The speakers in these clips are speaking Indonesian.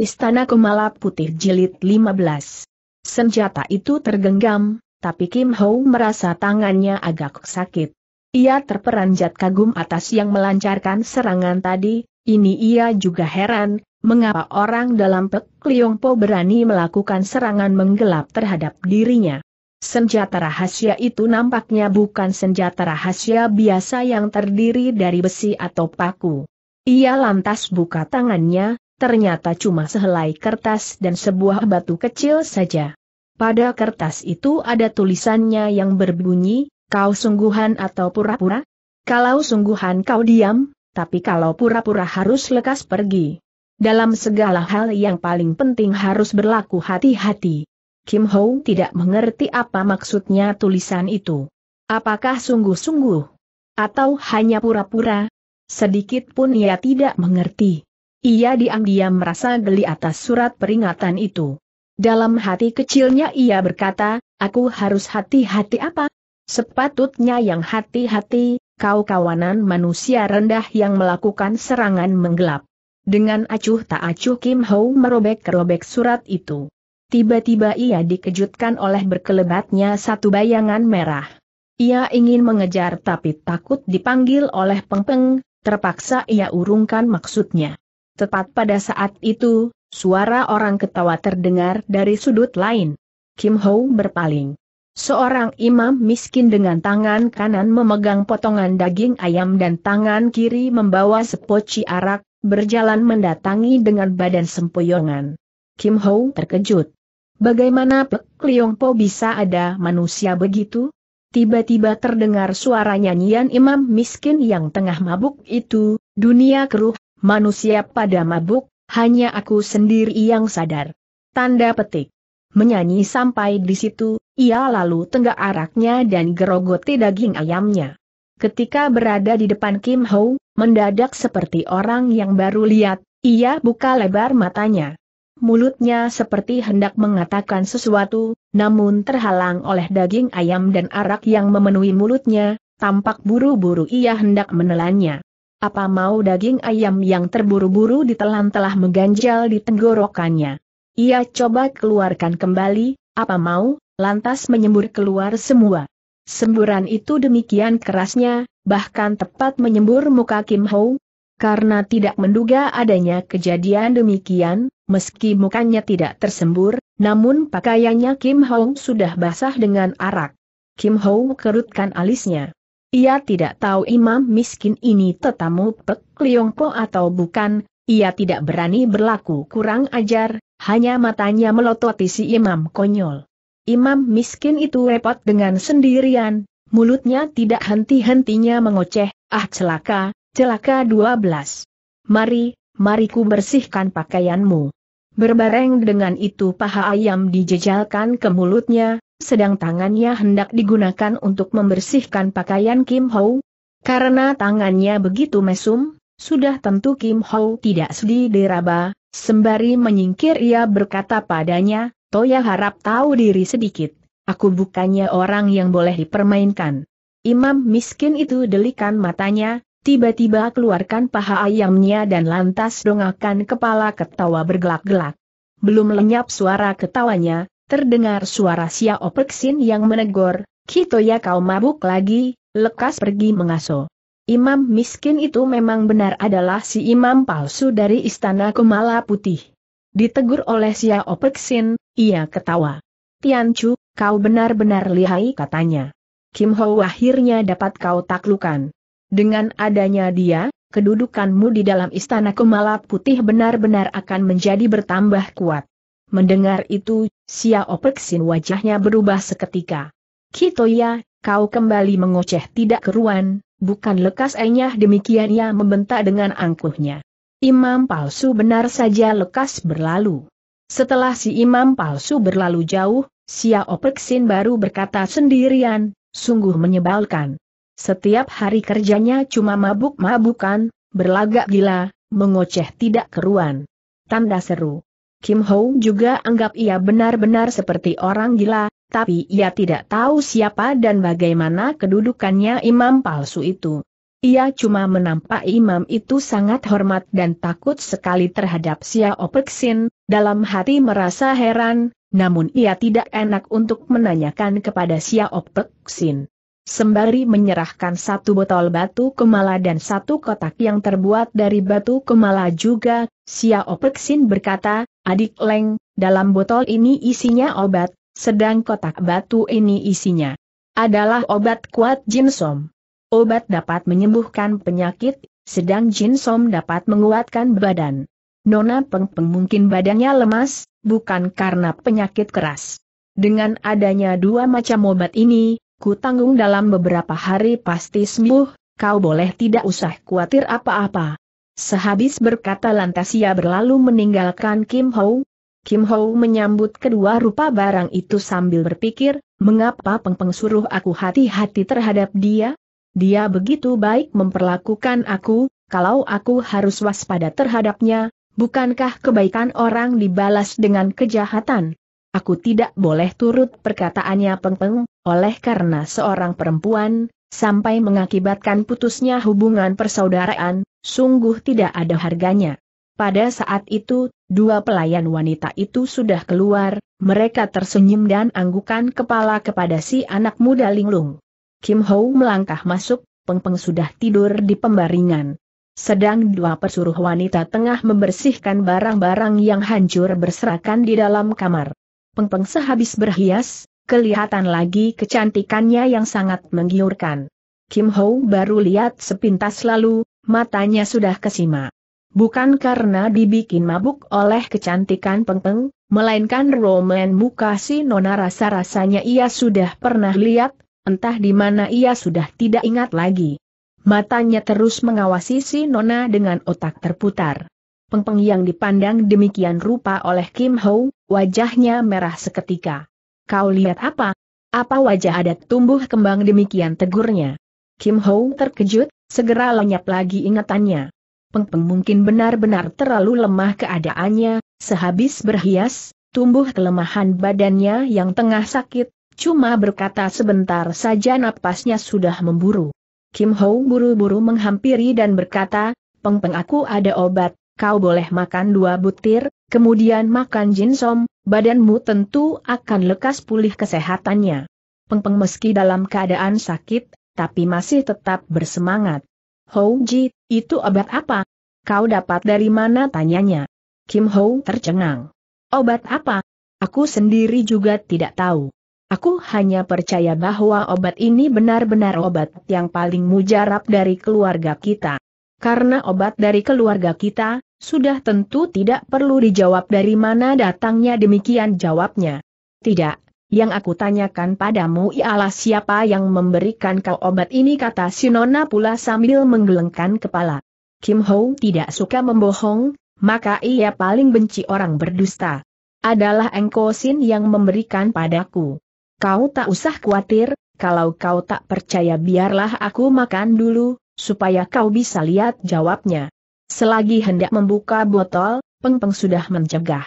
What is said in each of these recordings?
Istana Kumala Putih Jilid 15. Senjata itu tergenggam, tapi Kim Ho merasa tangannya agak sakit. Ia terperanjat kagum atas yang melancarkan serangan tadi, ini ia juga heran, mengapa orang dalam Pek Po berani melakukan serangan menggelap terhadap dirinya. Senjata rahasia itu nampaknya bukan senjata rahasia biasa yang terdiri dari besi atau paku. Ia lantas buka tangannya, ternyata cuma sehelai kertas dan sebuah batu kecil saja. Pada kertas itu ada tulisannya yang berbunyi, kau sungguhan atau pura-pura? Kalau sungguhan kau diam, tapi kalau pura-pura harus lekas pergi. Dalam segala hal yang paling penting harus berlaku hati-hati. Kim Ho tidak mengerti apa maksudnya tulisan itu. Apakah sungguh-sungguh? Atau hanya pura-pura? Sedikit pun ia tidak mengerti. Ia diam-diam merasa geli atas surat peringatan itu. Dalam hati kecilnya ia berkata, aku harus hati-hati apa? Sepatutnya yang hati-hati, kau kawanan manusia rendah yang melakukan serangan menggelap. Dengan acuh tak acuh Kim Ho merobek-robek surat itu. Tiba-tiba ia dikejutkan oleh berkelebatnya satu bayangan merah. Ia ingin mengejar tapi takut dipanggil oleh Peng Peng, terpaksa ia urungkan maksudnya. Tepat pada saat itu, suara orang ketawa terdengar dari sudut lain. Kim Ho berpaling. Seorang imam miskin dengan tangan kanan memegang potongan daging ayam dan tangan kiri membawa sepoci arak, berjalan mendatangi dengan badan sempoyongan. Kim Ho terkejut. Bagaimana Pek Leong Po bisa ada manusia begitu? Tiba-tiba terdengar suara nyanyian imam miskin yang tengah mabuk itu, dunia keruh manusia pada mabuk, hanya aku sendiri yang sadar. Tanda petik. Menyanyi sampai di situ, ia lalu tenggak araknya dan gerogoti daging ayamnya. Ketika berada di depan Kim Ho, mendadak seperti orang yang baru lihat, ia buka lebar matanya. Mulutnya seperti hendak mengatakan sesuatu, namun terhalang oleh daging ayam dan arak yang memenuhi mulutnya, tampak buru-buru ia hendak menelannya. Apa mau daging ayam yang terburu-buru ditelan telah mengganjal di tenggorokannya. Ia coba keluarkan kembali, apa mau, lantas menyembur keluar semua. Semburan itu demikian kerasnya, bahkan tepat menyembur muka Kim Ho. Karena tidak menduga adanya kejadian demikian, meski mukanya tidak tersembur, namun pakaiannya Kim Ho sudah basah dengan arak. Kim Ho kerutkan alisnya. Ia tidak tahu imam miskin ini tetamu Pek Liong atau bukan, ia tidak berani berlaku kurang ajar, hanya matanya melototi si imam konyol. Imam miskin itu repot dengan sendirian, mulutnya tidak henti-hentinya mengoceh, ah celaka, celaka 12. Mari, mariku bersihkan pakaianmu. Berbareng dengan itu paha ayam dijejalkan ke mulutnya, sedang tangannya hendak digunakan untuk membersihkan pakaian Kim Ho. Karena tangannya begitu mesum, sudah tentu Kim Ho tidak sedih diraba, sembari menyingkir ia berkata padanya, Toya harap tahu diri sedikit, aku bukannya orang yang boleh dipermainkan. Imam miskin itu delikan matanya, tiba-tiba keluarkan paha ayamnya dan lantas dongakan kepala ketawa bergelak-gelak. Belum lenyap suara ketawanya, Terdengar suara Sia Opeksin yang menegur, Kito ya kau mabuk lagi, lekas pergi mengaso. Imam miskin itu memang benar adalah si imam palsu dari istana Kumala Putih. Ditegur oleh Sia Opeksin, ia ketawa. Tianchu, kau benar-benar lihai katanya. Kim Ho akhirnya dapat kau taklukan. Dengan adanya dia, kedudukanmu di dalam istana Kumala Putih benar-benar akan menjadi bertambah kuat. Mendengar itu, Xiao Perksin wajahnya berubah seketika. Kitoya, kau kembali mengoceh tidak keruan, bukan lekas enyah demikian ia membentak dengan angkuhnya. Imam palsu benar saja lekas berlalu. Setelah si imam palsu berlalu jauh, Xiao Perksin baru berkata sendirian, sungguh menyebalkan. Setiap hari kerjanya cuma mabuk-mabukan, berlagak gila, mengoceh tidak keruan. Tanda seru. Kim Ho juga anggap ia benar-benar seperti orang gila, tapi ia tidak tahu siapa dan bagaimana kedudukannya imam palsu itu. Ia cuma menampak imam itu sangat hormat dan takut sekali terhadap Xiao Peksin, dalam hati merasa heran, namun ia tidak enak untuk menanyakan kepada Xiao Peksin sembari menyerahkan satu botol batu kemala dan satu kotak yang terbuat dari batu kemala juga, Xiao Peksin berkata, adik Leng, dalam botol ini isinya obat, sedang kotak batu ini isinya adalah obat kuat Jinsom. Obat dapat menyembuhkan penyakit, sedang Jinsom dapat menguatkan badan. Nona Peng Peng mungkin badannya lemas, bukan karena penyakit keras. Dengan adanya dua macam obat ini, ku tanggung dalam beberapa hari pasti sembuh, kau boleh tidak usah khawatir apa-apa. Sehabis berkata lantas ia berlalu meninggalkan Kim Ho. Kim Ho menyambut kedua rupa barang itu sambil berpikir, mengapa Peng Peng suruh aku hati-hati terhadap dia? Dia begitu baik memperlakukan aku, kalau aku harus waspada terhadapnya, bukankah kebaikan orang dibalas dengan kejahatan? Aku tidak boleh turut perkataannya pengpeng, oleh karena seorang perempuan, sampai mengakibatkan putusnya hubungan persaudaraan, sungguh tidak ada harganya. Pada saat itu, dua pelayan wanita itu sudah keluar, mereka tersenyum dan anggukan kepala kepada si anak muda linglung. Kim Ho melangkah masuk, Peng Peng sudah tidur di pembaringan. Sedang dua pesuruh wanita tengah membersihkan barang-barang yang hancur berserakan di dalam kamar. Pengpeng sehabis berhias, kelihatan lagi kecantikannya yang sangat menggiurkan. Kim Ho baru lihat sepintas lalu, matanya sudah kesima. Bukan karena dibikin mabuk oleh kecantikan Pengpeng, melainkan roman muka si Nona rasa-rasanya ia sudah pernah lihat, entah di mana ia sudah tidak ingat lagi. Matanya terus mengawasi si Nona dengan otak terputar. Pengpeng yang dipandang demikian rupa oleh Kim Ho, Wajahnya merah seketika. Kau lihat apa? Apa wajah adat tumbuh kembang demikian tegurnya? Kim Ho terkejut, segera lenyap lagi ingatannya. Peng Peng mungkin benar-benar terlalu lemah keadaannya, sehabis berhias, tumbuh kelemahan badannya yang tengah sakit, cuma berkata sebentar saja napasnya sudah memburu. Kim Ho buru-buru menghampiri dan berkata, Peng Peng aku ada obat, kau boleh makan dua butir, Kemudian makan jinsom, badanmu tentu akan lekas pulih kesehatannya. Pengpeng meski dalam keadaan sakit, tapi masih tetap bersemangat. Hou Ji, itu obat apa? Kau dapat dari mana tanyanya? Kim Hou tercengang. Obat apa? Aku sendiri juga tidak tahu. Aku hanya percaya bahwa obat ini benar-benar obat yang paling mujarab dari keluarga kita. Karena obat dari keluarga kita, sudah tentu tidak perlu dijawab dari mana datangnya demikian jawabnya. Tidak, yang aku tanyakan padamu ialah siapa yang memberikan kau obat ini kata Sinona pula sambil menggelengkan kepala. Kim Ho tidak suka membohong, maka ia paling benci orang berdusta. Adalah Engko Sin yang memberikan padaku. Kau tak usah khawatir, kalau kau tak percaya biarlah aku makan dulu, supaya kau bisa lihat jawabnya. Selagi hendak membuka botol, Peng Peng sudah mencegah.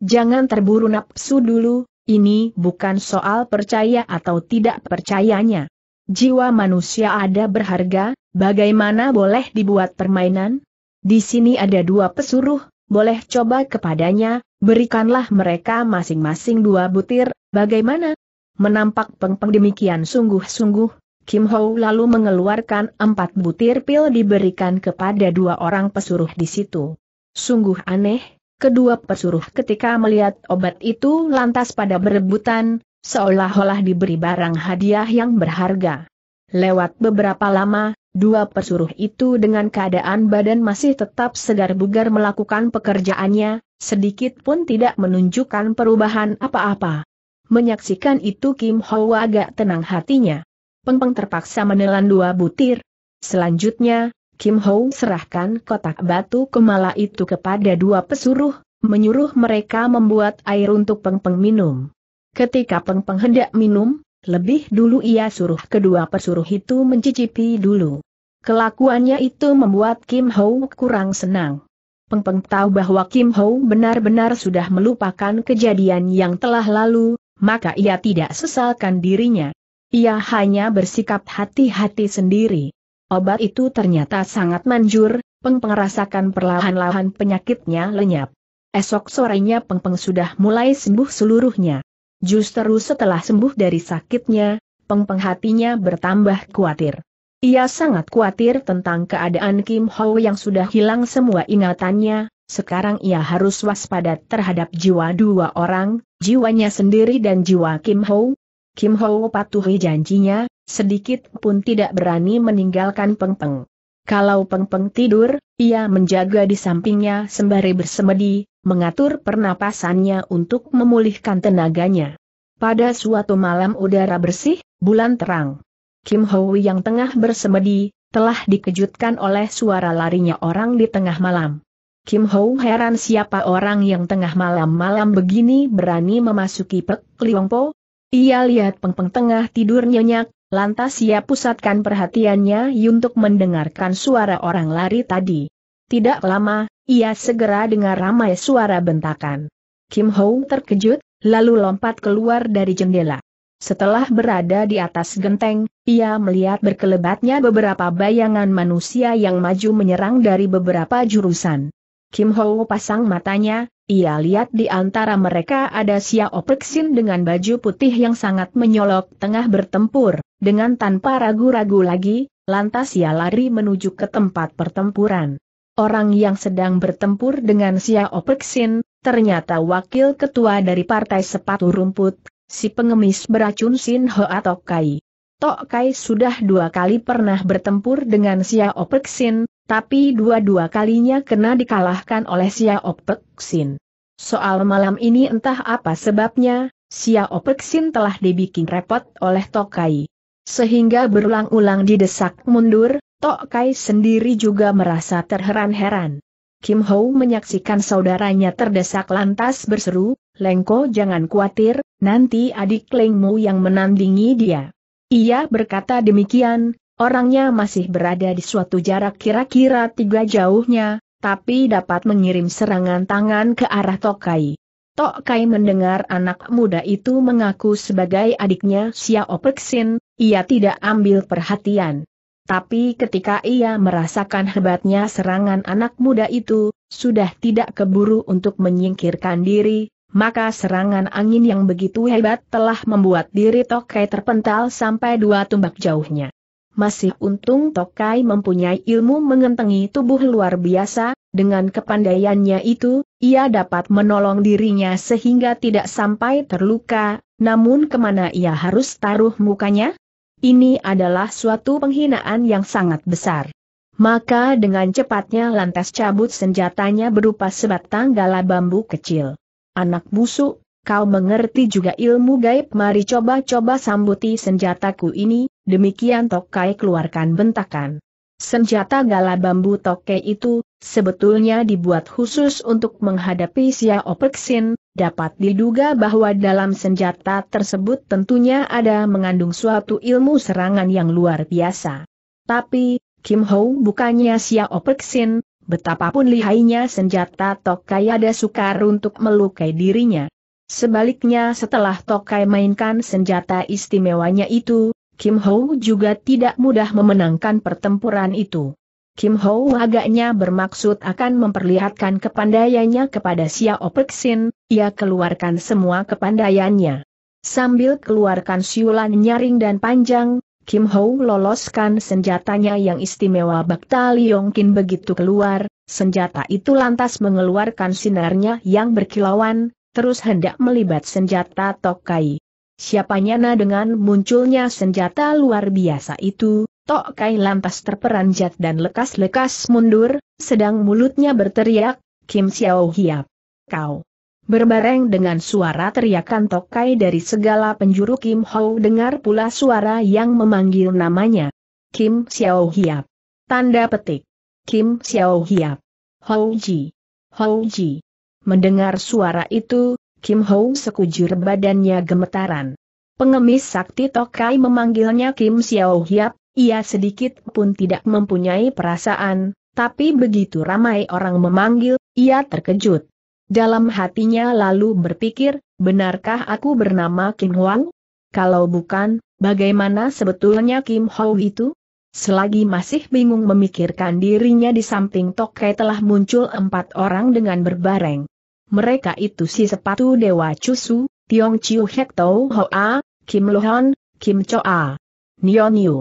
Jangan terburu nafsu dulu, ini bukan soal percaya atau tidak percayanya. Jiwa manusia ada berharga, bagaimana boleh dibuat permainan? Di sini ada dua pesuruh, boleh coba kepadanya, berikanlah mereka masing-masing dua butir, bagaimana? Menampak pengpeng -peng demikian sungguh-sungguh, Kim Ho lalu mengeluarkan empat butir pil diberikan kepada dua orang pesuruh di situ. Sungguh aneh, kedua pesuruh ketika melihat obat itu lantas pada berebutan, seolah-olah diberi barang hadiah yang berharga. Lewat beberapa lama, dua pesuruh itu dengan keadaan badan masih tetap segar bugar melakukan pekerjaannya, sedikit pun tidak menunjukkan perubahan apa-apa. Menyaksikan itu Kim Ho agak tenang hatinya. Pengpeng terpaksa menelan dua butir. Selanjutnya, Kim Ho serahkan kotak batu kemala itu kepada dua pesuruh, menyuruh mereka membuat air untuk Pengpeng minum. Ketika Pengpeng hendak minum, lebih dulu ia suruh kedua pesuruh itu mencicipi dulu. Kelakuannya itu membuat Kim Ho kurang senang. Pengpeng tahu bahwa Kim Ho benar-benar sudah melupakan kejadian yang telah lalu, maka ia tidak sesalkan dirinya. Ia hanya bersikap hati-hati sendiri. Obat itu ternyata sangat manjur, Pengpeng rasakan perlahan-lahan penyakitnya lenyap. Esok sorenya pengpeng sudah mulai sembuh seluruhnya. Justru setelah sembuh dari sakitnya, pengpeng hatinya bertambah khawatir. Ia sangat khawatir tentang keadaan Kim Ho yang sudah hilang semua ingatannya, sekarang ia harus waspada terhadap jiwa dua orang, jiwanya sendiri dan jiwa Kim Ho, Kim Ho patuhi janjinya, sedikit pun tidak berani meninggalkan Peng Peng. Kalau Peng Peng tidur, ia menjaga di sampingnya sembari bersemedi, mengatur pernapasannya untuk memulihkan tenaganya. Pada suatu malam udara bersih, bulan terang. Kim Ho yang tengah bersemedi, telah dikejutkan oleh suara larinya orang di tengah malam. Kim Ho heran siapa orang yang tengah malam-malam begini berani memasuki Pek Po. Ia lihat peng-peng tengah tidur nyenyak, lantas ia pusatkan perhatiannya untuk mendengarkan suara orang lari tadi. Tidak lama, ia segera dengar ramai suara bentakan. Kim Ho terkejut, lalu lompat keluar dari jendela. Setelah berada di atas genteng, ia melihat berkelebatnya beberapa bayangan manusia yang maju menyerang dari beberapa jurusan. Kim Ho pasang matanya, ia lihat di antara mereka ada Xiao Peksin dengan baju putih yang sangat menyolok tengah bertempur, dengan tanpa ragu-ragu lagi, lantas ia lari menuju ke tempat pertempuran. Orang yang sedang bertempur dengan Xiao Peksin, ternyata wakil ketua dari Partai Sepatu Rumput, si pengemis beracun Sin Ho atau Kai. Tok Kai sudah dua kali pernah bertempur dengan Xiao Peksin, tapi dua-dua kalinya kena dikalahkan oleh Xiao Opeksin. Soal malam ini entah apa sebabnya, Xiao Opeksin telah dibikin repot oleh Tokai. Sehingga berulang-ulang didesak mundur, Tokai sendiri juga merasa terheran-heran. Kim Ho menyaksikan saudaranya terdesak lantas berseru, Lengko jangan khawatir, nanti adik Lengmu yang menandingi dia. Ia berkata demikian, Orangnya masih berada di suatu jarak kira-kira tiga jauhnya, tapi dapat mengirim serangan tangan ke arah Tokai. Tokai mendengar anak muda itu mengaku sebagai adiknya Xiao Peksin, ia tidak ambil perhatian. Tapi ketika ia merasakan hebatnya serangan anak muda itu, sudah tidak keburu untuk menyingkirkan diri, maka serangan angin yang begitu hebat telah membuat diri Tokai terpental sampai dua tumbak jauhnya masih untung Tokai mempunyai ilmu mengentengi tubuh luar biasa, dengan kepandaiannya itu, ia dapat menolong dirinya sehingga tidak sampai terluka, namun kemana ia harus taruh mukanya? Ini adalah suatu penghinaan yang sangat besar. Maka dengan cepatnya lantas cabut senjatanya berupa sebatang gala bambu kecil. Anak busuk, kau mengerti juga ilmu gaib mari coba-coba sambuti senjataku ini, Demikian Tokai keluarkan bentakan. Senjata gala bambu Tokai itu, sebetulnya dibuat khusus untuk menghadapi Xiao Opexin. dapat diduga bahwa dalam senjata tersebut tentunya ada mengandung suatu ilmu serangan yang luar biasa. Tapi, Kim Ho bukannya Xiao Opexin. betapapun lihainya senjata Tokai ada sukar untuk melukai dirinya. Sebaliknya setelah Tokai mainkan senjata istimewanya itu, Kim Ho juga tidak mudah memenangkan pertempuran itu. Kim Ho agaknya bermaksud akan memperlihatkan kepandaiannya kepada Xiao Peksin, ia keluarkan semua kepandaiannya. Sambil keluarkan siulan nyaring dan panjang, Kim Ho loloskan senjatanya yang istimewa Bakta Kin begitu keluar, senjata itu lantas mengeluarkan sinarnya yang berkilauan, terus hendak melibat senjata Tokai. Siapa nyana dengan munculnya senjata luar biasa itu, Tok Kai lantas terperanjat dan lekas-lekas mundur, sedang mulutnya berteriak, Kim Xiao Hiap. Kau! Berbareng dengan suara teriakan Tok Kai dari segala penjuru Kim Hou dengar pula suara yang memanggil namanya. Kim Xiao Hiap. Tanda petik. Kim Xiao Hiap. Hou Ji. Hou Ji. Mendengar suara itu, Kim Ho sekujur badannya gemetaran. Pengemis sakti Tokai memanggilnya Kim Xiao Hiap, ia sedikit pun tidak mempunyai perasaan, tapi begitu ramai orang memanggil, ia terkejut. Dalam hatinya lalu berpikir, benarkah aku bernama Kim Huang? Kalau bukan, bagaimana sebetulnya Kim Ho itu? Selagi masih bingung memikirkan dirinya di samping Tokai telah muncul empat orang dengan berbareng mereka itu si sepatu Dewa Chusu, Tiong Chiu Hek Tau Hoa, Kim lohan, Kim Choa, nion yu.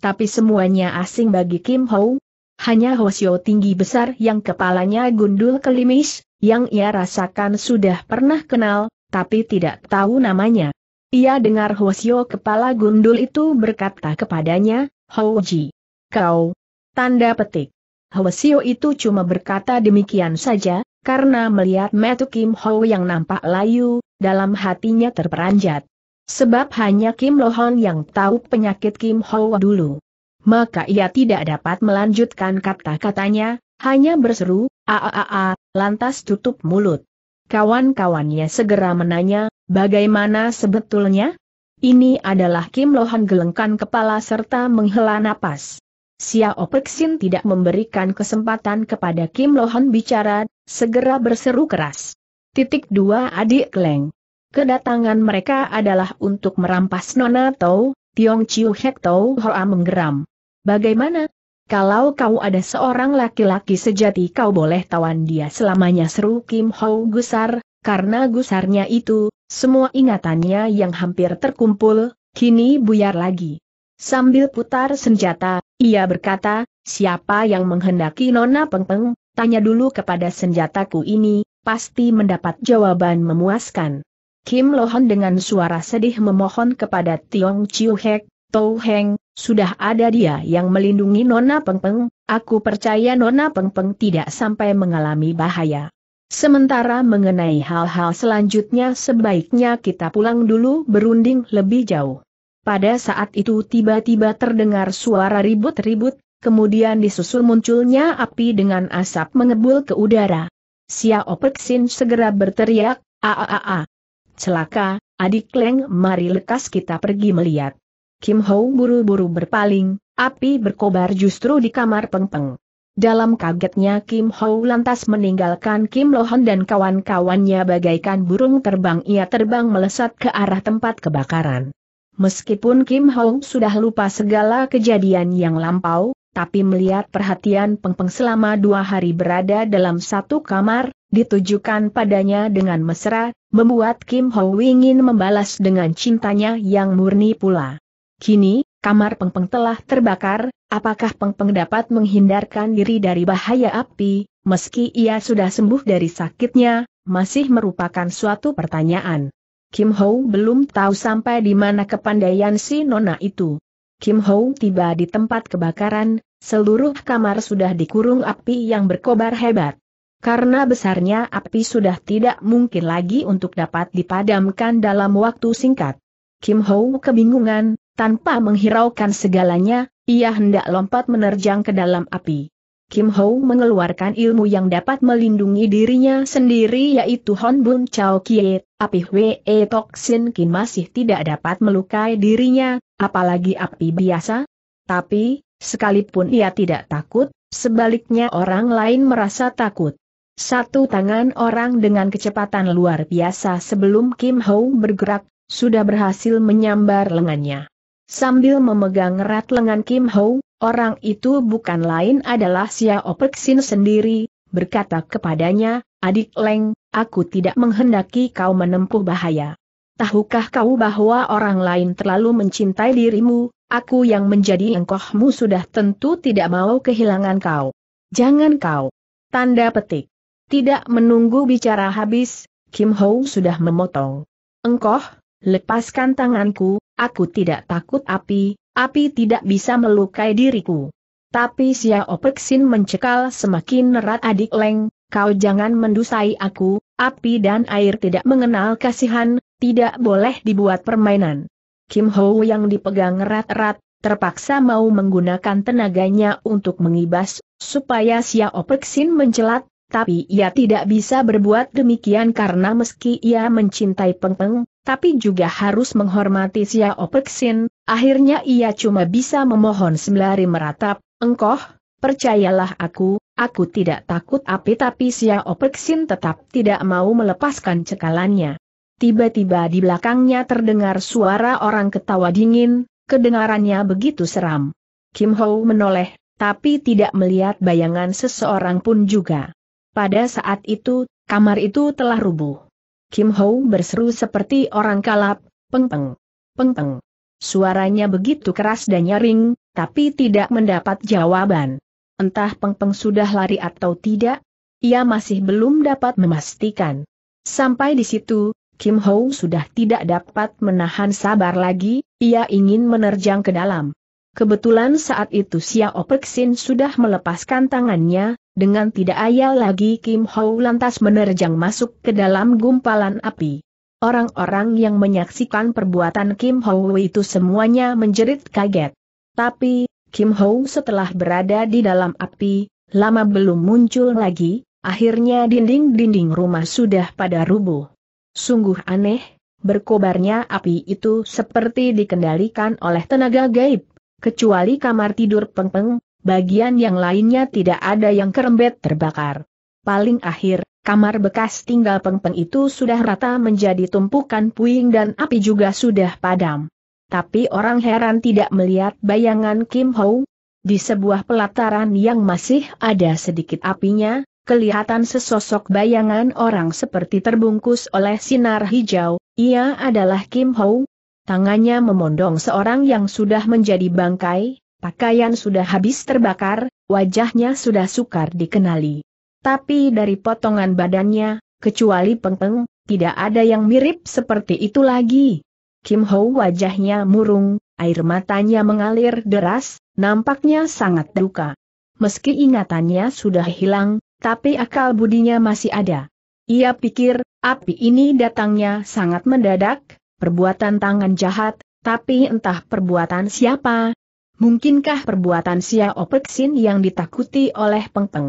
Tapi semuanya asing bagi Kim Ho. Hanya Ho Hosio tinggi besar yang kepalanya gundul kelimis, yang ia rasakan sudah pernah kenal, tapi tidak tahu namanya. Ia dengar Ho Hosio kepala gundul itu berkata kepadanya, Ho ji, Kau. Tanda petik. Ho Hosio itu cuma berkata demikian saja, karena melihat Metu Kim Ho yang nampak layu, dalam hatinya terperanjat. Sebab hanya Kim Lohon yang tahu penyakit Kim Ho dulu. Maka ia tidak dapat melanjutkan kata-katanya, hanya berseru, aaaa, lantas tutup mulut. Kawan-kawannya segera menanya, bagaimana sebetulnya? Ini adalah Kim Lohan gelengkan kepala serta menghela napas. Xiao Peksin tidak memberikan kesempatan kepada Kim Lohan bicara, segera berseru keras. Titik dua adik Leng. Kedatangan mereka adalah untuk merampas Nona Tau, Tiong Chiu Hek Tau Hoa menggeram. Bagaimana? Kalau kau ada seorang laki-laki sejati kau boleh tawan dia selamanya seru Kim Ho gusar, karena gusarnya itu, semua ingatannya yang hampir terkumpul, kini buyar lagi. Sambil putar senjata, ia berkata, siapa yang menghendaki Nona Pengpeng, tanya dulu kepada senjataku ini, pasti mendapat jawaban memuaskan. Kim Lohon dengan suara sedih memohon kepada Tiong Chiu Hek, Tou Heng, sudah ada dia yang melindungi Nona Pengpeng, aku percaya Nona Pengpeng tidak sampai mengalami bahaya. Sementara mengenai hal-hal selanjutnya sebaiknya kita pulang dulu berunding lebih jauh. Pada saat itu tiba-tiba terdengar suara ribut-ribut, kemudian disusul munculnya api dengan asap mengebul ke udara. Xiao Peksin segera berteriak, Aaaaa. Celaka, adik Leng mari lekas kita pergi melihat. Kim Hou buru-buru berpaling, api berkobar justru di kamar Peng Peng. Dalam kagetnya Kim Hou lantas meninggalkan Kim Lohan dan kawan-kawannya bagaikan burung terbang ia terbang melesat ke arah tempat kebakaran. Meskipun Kim Hong sudah lupa segala kejadian yang lampau, tapi melihat perhatian Peng Peng selama dua hari berada dalam satu kamar, ditujukan padanya dengan mesra, membuat Kim Hong ingin membalas dengan cintanya yang murni pula. Kini, kamar Peng Peng telah terbakar, apakah Peng Peng dapat menghindarkan diri dari bahaya api, meski ia sudah sembuh dari sakitnya, masih merupakan suatu pertanyaan. Kim Ho belum tahu sampai di mana kepandaian si nona itu. Kim Ho tiba di tempat kebakaran, seluruh kamar sudah dikurung api yang berkobar hebat. Karena besarnya api sudah tidak mungkin lagi untuk dapat dipadamkan dalam waktu singkat. Kim Ho kebingungan, tanpa menghiraukan segalanya, ia hendak lompat menerjang ke dalam api. Kim Ho mengeluarkan ilmu yang dapat melindungi dirinya sendiri yaitu Hon Bun Chao Kie, api Hwee toxin, Toksin Kim masih tidak dapat melukai dirinya, apalagi api biasa. Tapi, sekalipun ia tidak takut, sebaliknya orang lain merasa takut. Satu tangan orang dengan kecepatan luar biasa sebelum Kim Ho bergerak, sudah berhasil menyambar lengannya. Sambil memegang erat lengan Kim Ho, Orang itu bukan lain adalah Xiao Peksin sendiri, berkata kepadanya, Adik Leng, aku tidak menghendaki kau menempuh bahaya. Tahukah kau bahwa orang lain terlalu mencintai dirimu, aku yang menjadi engkohmu sudah tentu tidak mau kehilangan kau. Jangan kau. Tanda petik. Tidak menunggu bicara habis, Kim Ho sudah memotong. Engkoh, lepaskan tanganku, aku tidak takut api, Api tidak bisa melukai diriku. Tapi Xiao Peksin mencekal semakin erat adik Leng, kau jangan mendusai aku, api dan air tidak mengenal kasihan, tidak boleh dibuat permainan. Kim Ho yang dipegang erat-erat, terpaksa mau menggunakan tenaganya untuk mengibas, supaya Xiao Peksin mencelat, tapi ia tidak bisa berbuat demikian karena meski ia mencintai Peng Peng, tapi juga harus menghormati Sia Opeksin, akhirnya ia cuma bisa memohon sembari meratap, engkoh, percayalah aku, aku tidak takut api tapi Sia Opeksin tetap tidak mau melepaskan cekalannya. Tiba-tiba di belakangnya terdengar suara orang ketawa dingin, kedengarannya begitu seram. Kim Ho menoleh, tapi tidak melihat bayangan seseorang pun juga. Pada saat itu, kamar itu telah rubuh. Kim Ho berseru seperti orang kalap, peng-peng, peng-peng. Suaranya begitu keras dan nyaring, tapi tidak mendapat jawaban. Entah peng-peng sudah lari atau tidak, ia masih belum dapat memastikan. Sampai di situ, Kim Ho sudah tidak dapat menahan sabar lagi, ia ingin menerjang ke dalam. Kebetulan saat itu Xiao Peksin sudah melepaskan tangannya, dengan tidak ayal lagi Kim Ho lantas menerjang masuk ke dalam gumpalan api. Orang-orang yang menyaksikan perbuatan Kim Ho itu semuanya menjerit kaget. Tapi, Kim Ho setelah berada di dalam api, lama belum muncul lagi, akhirnya dinding-dinding rumah sudah pada rubuh. Sungguh aneh, berkobarnya api itu seperti dikendalikan oleh tenaga gaib, kecuali kamar tidur Pengpeng, -peng, bagian yang lainnya tidak ada yang kerembet terbakar. Paling akhir, kamar bekas tinggal pengpeng itu sudah rata menjadi tumpukan puing dan api juga sudah padam. Tapi orang heran tidak melihat bayangan Kim Ho. Di sebuah pelataran yang masih ada sedikit apinya, kelihatan sesosok bayangan orang seperti terbungkus oleh sinar hijau, ia adalah Kim Ho. Tangannya memondong seorang yang sudah menjadi bangkai, Pakaian sudah habis terbakar, wajahnya sudah sukar dikenali. Tapi dari potongan badannya, kecuali pengpeng, tidak ada yang mirip seperti itu lagi. Kim Ho wajahnya murung, air matanya mengalir deras, nampaknya sangat duka. Meski ingatannya sudah hilang, tapi akal budinya masih ada. Ia pikir, api ini datangnya sangat mendadak, perbuatan tangan jahat, tapi entah perbuatan siapa, Mungkinkah perbuatan Xiao Peksin yang ditakuti oleh Peng Peng?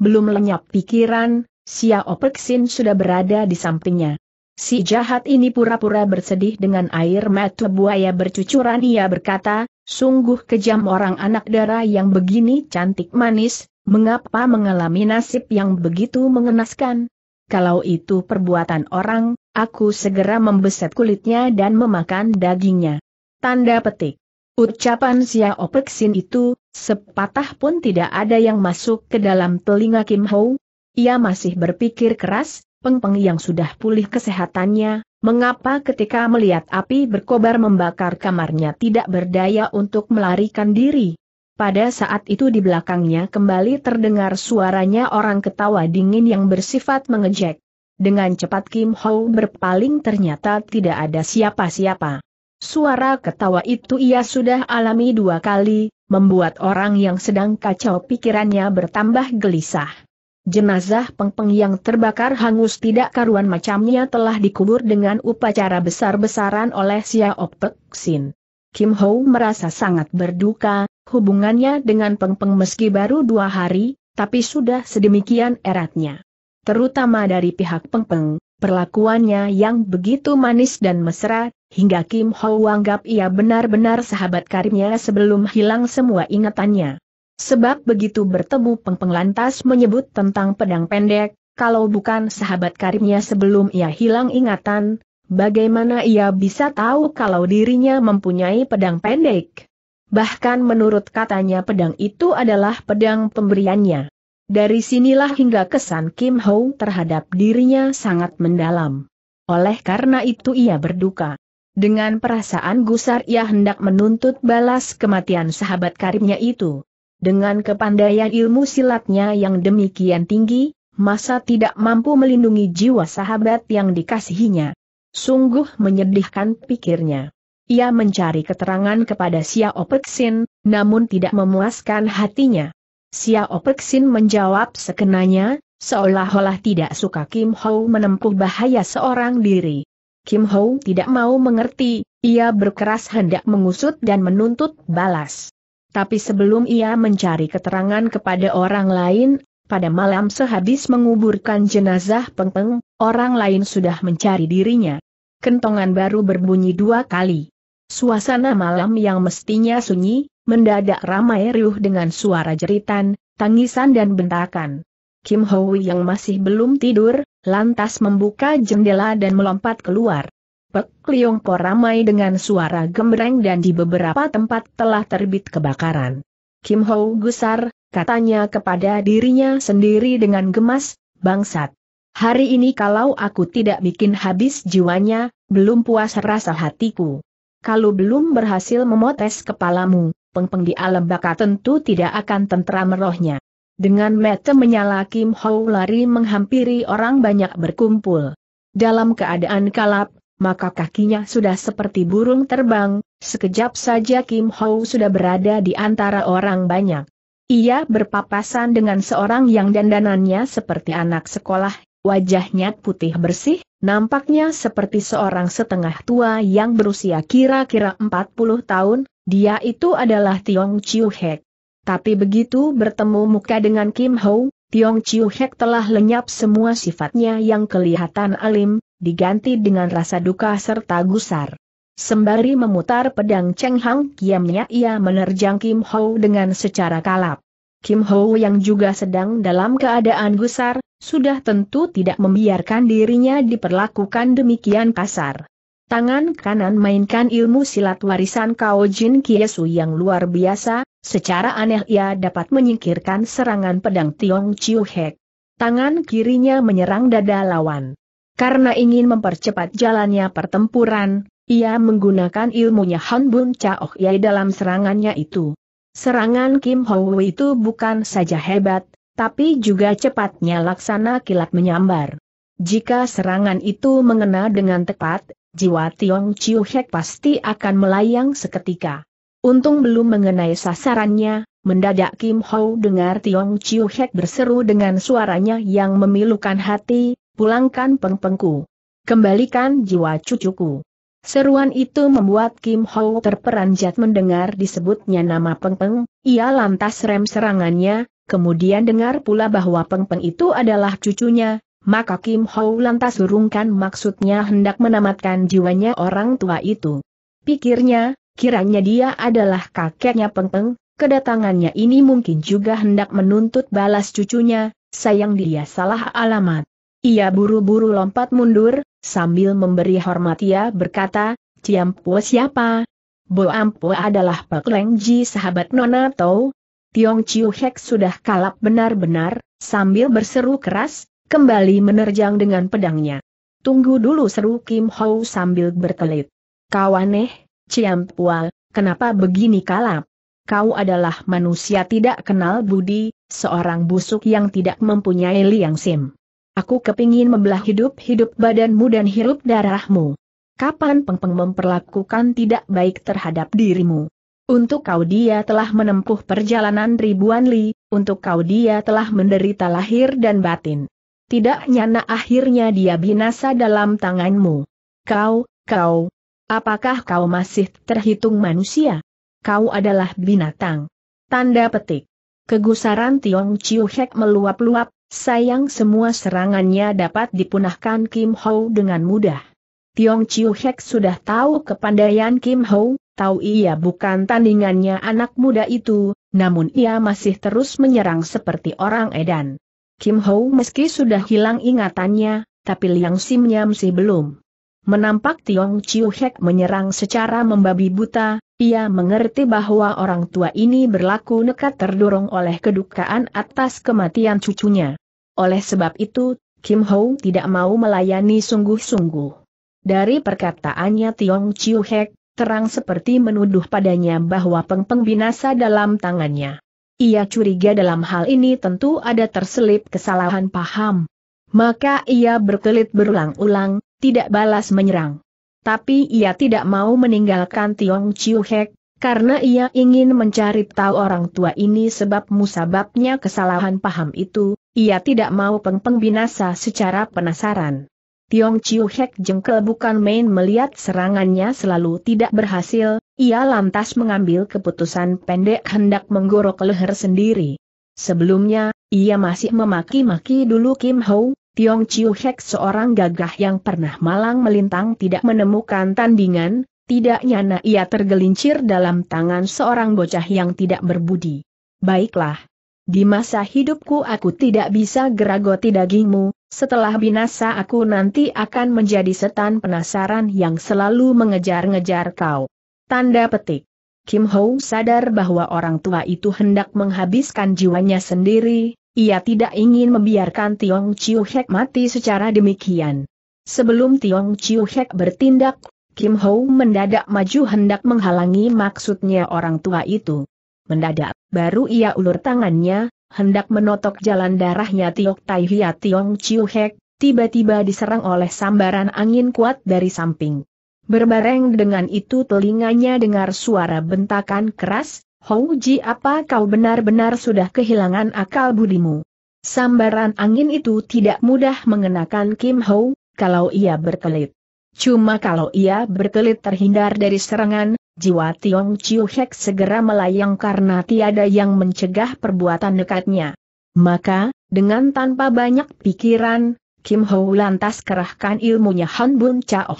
Belum lenyap pikiran, Xiao Peksin sudah berada di sampingnya. Si jahat ini pura-pura bersedih dengan air mata buaya bercucuran ia berkata, sungguh kejam orang anak darah yang begini cantik manis, mengapa mengalami nasib yang begitu mengenaskan? Kalau itu perbuatan orang, aku segera membeset kulitnya dan memakan dagingnya. Tanda petik. Ucapan Xiao Peksin itu, sepatah pun tidak ada yang masuk ke dalam telinga Kim Ho. Ia masih berpikir keras, pengpeng Peng yang sudah pulih kesehatannya, mengapa ketika melihat api berkobar membakar kamarnya tidak berdaya untuk melarikan diri. Pada saat itu di belakangnya kembali terdengar suaranya orang ketawa dingin yang bersifat mengejek. Dengan cepat Kim Ho berpaling ternyata tidak ada siapa-siapa. Suara ketawa itu ia sudah alami dua kali, membuat orang yang sedang kacau pikirannya bertambah gelisah. Jenazah pengpeng yang terbakar hangus tidak karuan macamnya telah dikubur dengan upacara besar-besaran oleh Xiao Pek Sin. Kim Ho merasa sangat berduka, hubungannya dengan pengpeng meski baru dua hari, tapi sudah sedemikian eratnya. Terutama dari pihak pengpeng, perlakuannya yang begitu manis dan mesra, hingga Kim Ho anggap ia benar-benar sahabat karibnya sebelum hilang semua ingatannya. Sebab begitu bertemu Peng Peng lantas menyebut tentang pedang pendek, kalau bukan sahabat karibnya sebelum ia hilang ingatan, bagaimana ia bisa tahu kalau dirinya mempunyai pedang pendek? Bahkan menurut katanya pedang itu adalah pedang pemberiannya. Dari sinilah hingga kesan Kim Ho terhadap dirinya sangat mendalam. Oleh karena itu ia berduka. Dengan perasaan gusar ia hendak menuntut balas kematian sahabat karibnya itu. Dengan kepandaian ilmu silatnya yang demikian tinggi, masa tidak mampu melindungi jiwa sahabat yang dikasihinya. Sungguh menyedihkan pikirnya. Ia mencari keterangan kepada Xiao Peksin, namun tidak memuaskan hatinya. Xiao Peksin menjawab sekenanya, seolah-olah tidak suka Kim Ho menempuh bahaya seorang diri. Kim Ho tidak mau mengerti, ia berkeras hendak mengusut dan menuntut balas. Tapi sebelum ia mencari keterangan kepada orang lain, pada malam sehabis menguburkan jenazah Peng orang lain sudah mencari dirinya. Kentongan baru berbunyi dua kali. Suasana malam yang mestinya sunyi, Mendadak ramai riuh dengan suara jeritan, tangisan dan bentakan. Kim Ho yang masih belum tidur, lantas membuka jendela dan melompat keluar. Pek Liong Po ramai dengan suara gembreng dan di beberapa tempat telah terbit kebakaran. Kim Ho gusar, katanya kepada dirinya sendiri dengan gemas, bangsat. Hari ini kalau aku tidak bikin habis jiwanya, belum puas rasa hatiku. Kalau belum berhasil memotes kepalamu, Pengpeng di alam baka tentu tidak akan tentram merohnya. Dengan mata menyala Kim Ho lari menghampiri orang banyak berkumpul. Dalam keadaan kalap, maka kakinya sudah seperti burung terbang, sekejap saja Kim Ho sudah berada di antara orang banyak. Ia berpapasan dengan seorang yang dandanannya seperti anak sekolah, wajahnya putih bersih, nampaknya seperti seorang setengah tua yang berusia kira-kira 40 tahun, dia itu adalah Tiong Chiu Hek. Tapi begitu bertemu muka dengan Kim Ho, Tiong Chiu Hek telah lenyap semua sifatnya yang kelihatan alim, diganti dengan rasa duka serta gusar. Sembari memutar pedang Cheng Hang Kiamnya ia menerjang Kim Ho dengan secara kalap. Kim Ho yang juga sedang dalam keadaan gusar, sudah tentu tidak membiarkan dirinya diperlakukan demikian kasar tangan kanan mainkan ilmu silat warisan Kao Jin Kiesu yang luar biasa, secara aneh ia dapat menyingkirkan serangan pedang Tiong Chiu Hek. Tangan kirinya menyerang dada lawan. Karena ingin mempercepat jalannya pertempuran, ia menggunakan ilmunya Han Bun Chao Yai dalam serangannya itu. Serangan Kim Ho Wu itu bukan saja hebat, tapi juga cepatnya laksana kilat menyambar. Jika serangan itu mengena dengan tepat, jiwa Tiong Chiu Hek pasti akan melayang seketika. Untung belum mengenai sasarannya, mendadak Kim Ho dengar Tiong Chiu Hek berseru dengan suaranya yang memilukan hati, pulangkan pengpengku. Kembalikan jiwa cucuku. Seruan itu membuat Kim Ho terperanjat mendengar disebutnya nama Pengpeng, ia lantas rem serangannya, kemudian dengar pula bahwa Pengpeng itu adalah cucunya, maka Kim Hou lantas urungkan maksudnya hendak menamatkan jiwanya orang tua itu. Pikirnya, kiranya dia adalah kakeknya Peng Peng, kedatangannya ini mungkin juga hendak menuntut balas cucunya, sayang dia salah alamat. Ia buru-buru lompat mundur, sambil memberi hormat ia berkata, Ciampo siapa? Bo Ampu adalah Pek Leng Ji sahabat Nona Tau. Tiong Chiu Hek sudah kalap benar-benar, sambil berseru keras, kembali menerjang dengan pedangnya. Tunggu dulu seru Kim Ho sambil berkelit. Kau aneh, Ciampua, kenapa begini kalap? Kau adalah manusia tidak kenal budi, seorang busuk yang tidak mempunyai liang sim. Aku kepingin membelah hidup-hidup badanmu dan hirup darahmu. Kapan Pengpeng memperlakukan tidak baik terhadap dirimu? Untuk kau dia telah menempuh perjalanan ribuan li, untuk kau dia telah menderita lahir dan batin tidak nyana akhirnya dia binasa dalam tanganmu. Kau, kau, apakah kau masih terhitung manusia? Kau adalah binatang. Tanda petik. Kegusaran Tiong Chiu Hek meluap-luap, sayang semua serangannya dapat dipunahkan Kim Ho dengan mudah. Tiong Chiu Hek sudah tahu kepandaian Kim Ho, tahu ia bukan tandingannya anak muda itu, namun ia masih terus menyerang seperti orang edan. Kim Ho meski sudah hilang ingatannya, tapi Liang Simnya masih belum. Menampak Tiong Chiu Hek menyerang secara membabi buta, ia mengerti bahwa orang tua ini berlaku nekat terdorong oleh kedukaan atas kematian cucunya. Oleh sebab itu, Kim Ho tidak mau melayani sungguh-sungguh. Dari perkataannya Tiong Chiu Hek, terang seperti menuduh padanya bahwa Peng Peng binasa dalam tangannya. Ia curiga dalam hal ini tentu ada terselip kesalahan paham. Maka ia berkelit berulang-ulang, tidak balas menyerang. Tapi ia tidak mau meninggalkan Tiong Chiu Hek, karena ia ingin mencari tahu orang tua ini sebab musababnya kesalahan paham itu, ia tidak mau pengpeng binasa secara penasaran. Tiong Chiu Hek jengkel bukan main melihat serangannya selalu tidak berhasil, ia lantas mengambil keputusan pendek hendak menggorok leher sendiri. Sebelumnya, ia masih memaki-maki dulu Kim Ho, Tiong Chiu Hek seorang gagah yang pernah malang melintang tidak menemukan tandingan, tidak nyana ia tergelincir dalam tangan seorang bocah yang tidak berbudi. Baiklah, di masa hidupku aku tidak bisa geragoti dagingmu, setelah binasa aku nanti akan menjadi setan penasaran yang selalu mengejar-ngejar kau. Tanda petik. Kim Ho sadar bahwa orang tua itu hendak menghabiskan jiwanya sendiri, ia tidak ingin membiarkan Tiong Chiu Hek mati secara demikian. Sebelum Tiong Chiu Hek bertindak, Kim Ho mendadak maju hendak menghalangi maksudnya orang tua itu. Mendadak baru ia ulur tangannya, hendak menotok jalan darahnya Tiok Tai Hia Tiong Chiu Hek, tiba-tiba diserang oleh sambaran angin kuat dari samping. Berbareng dengan itu telinganya dengar suara bentakan keras, Hou Ji apa kau benar-benar sudah kehilangan akal budimu? Sambaran angin itu tidak mudah mengenakan Kim Hou, kalau ia berkelit. Cuma kalau ia berkelit terhindar dari serangan, jiwa Tiong Chiu Hek segera melayang karena tiada yang mencegah perbuatan dekatnya. Maka, dengan tanpa banyak pikiran, Kim Ho lantas kerahkan ilmunya Han Bun Chao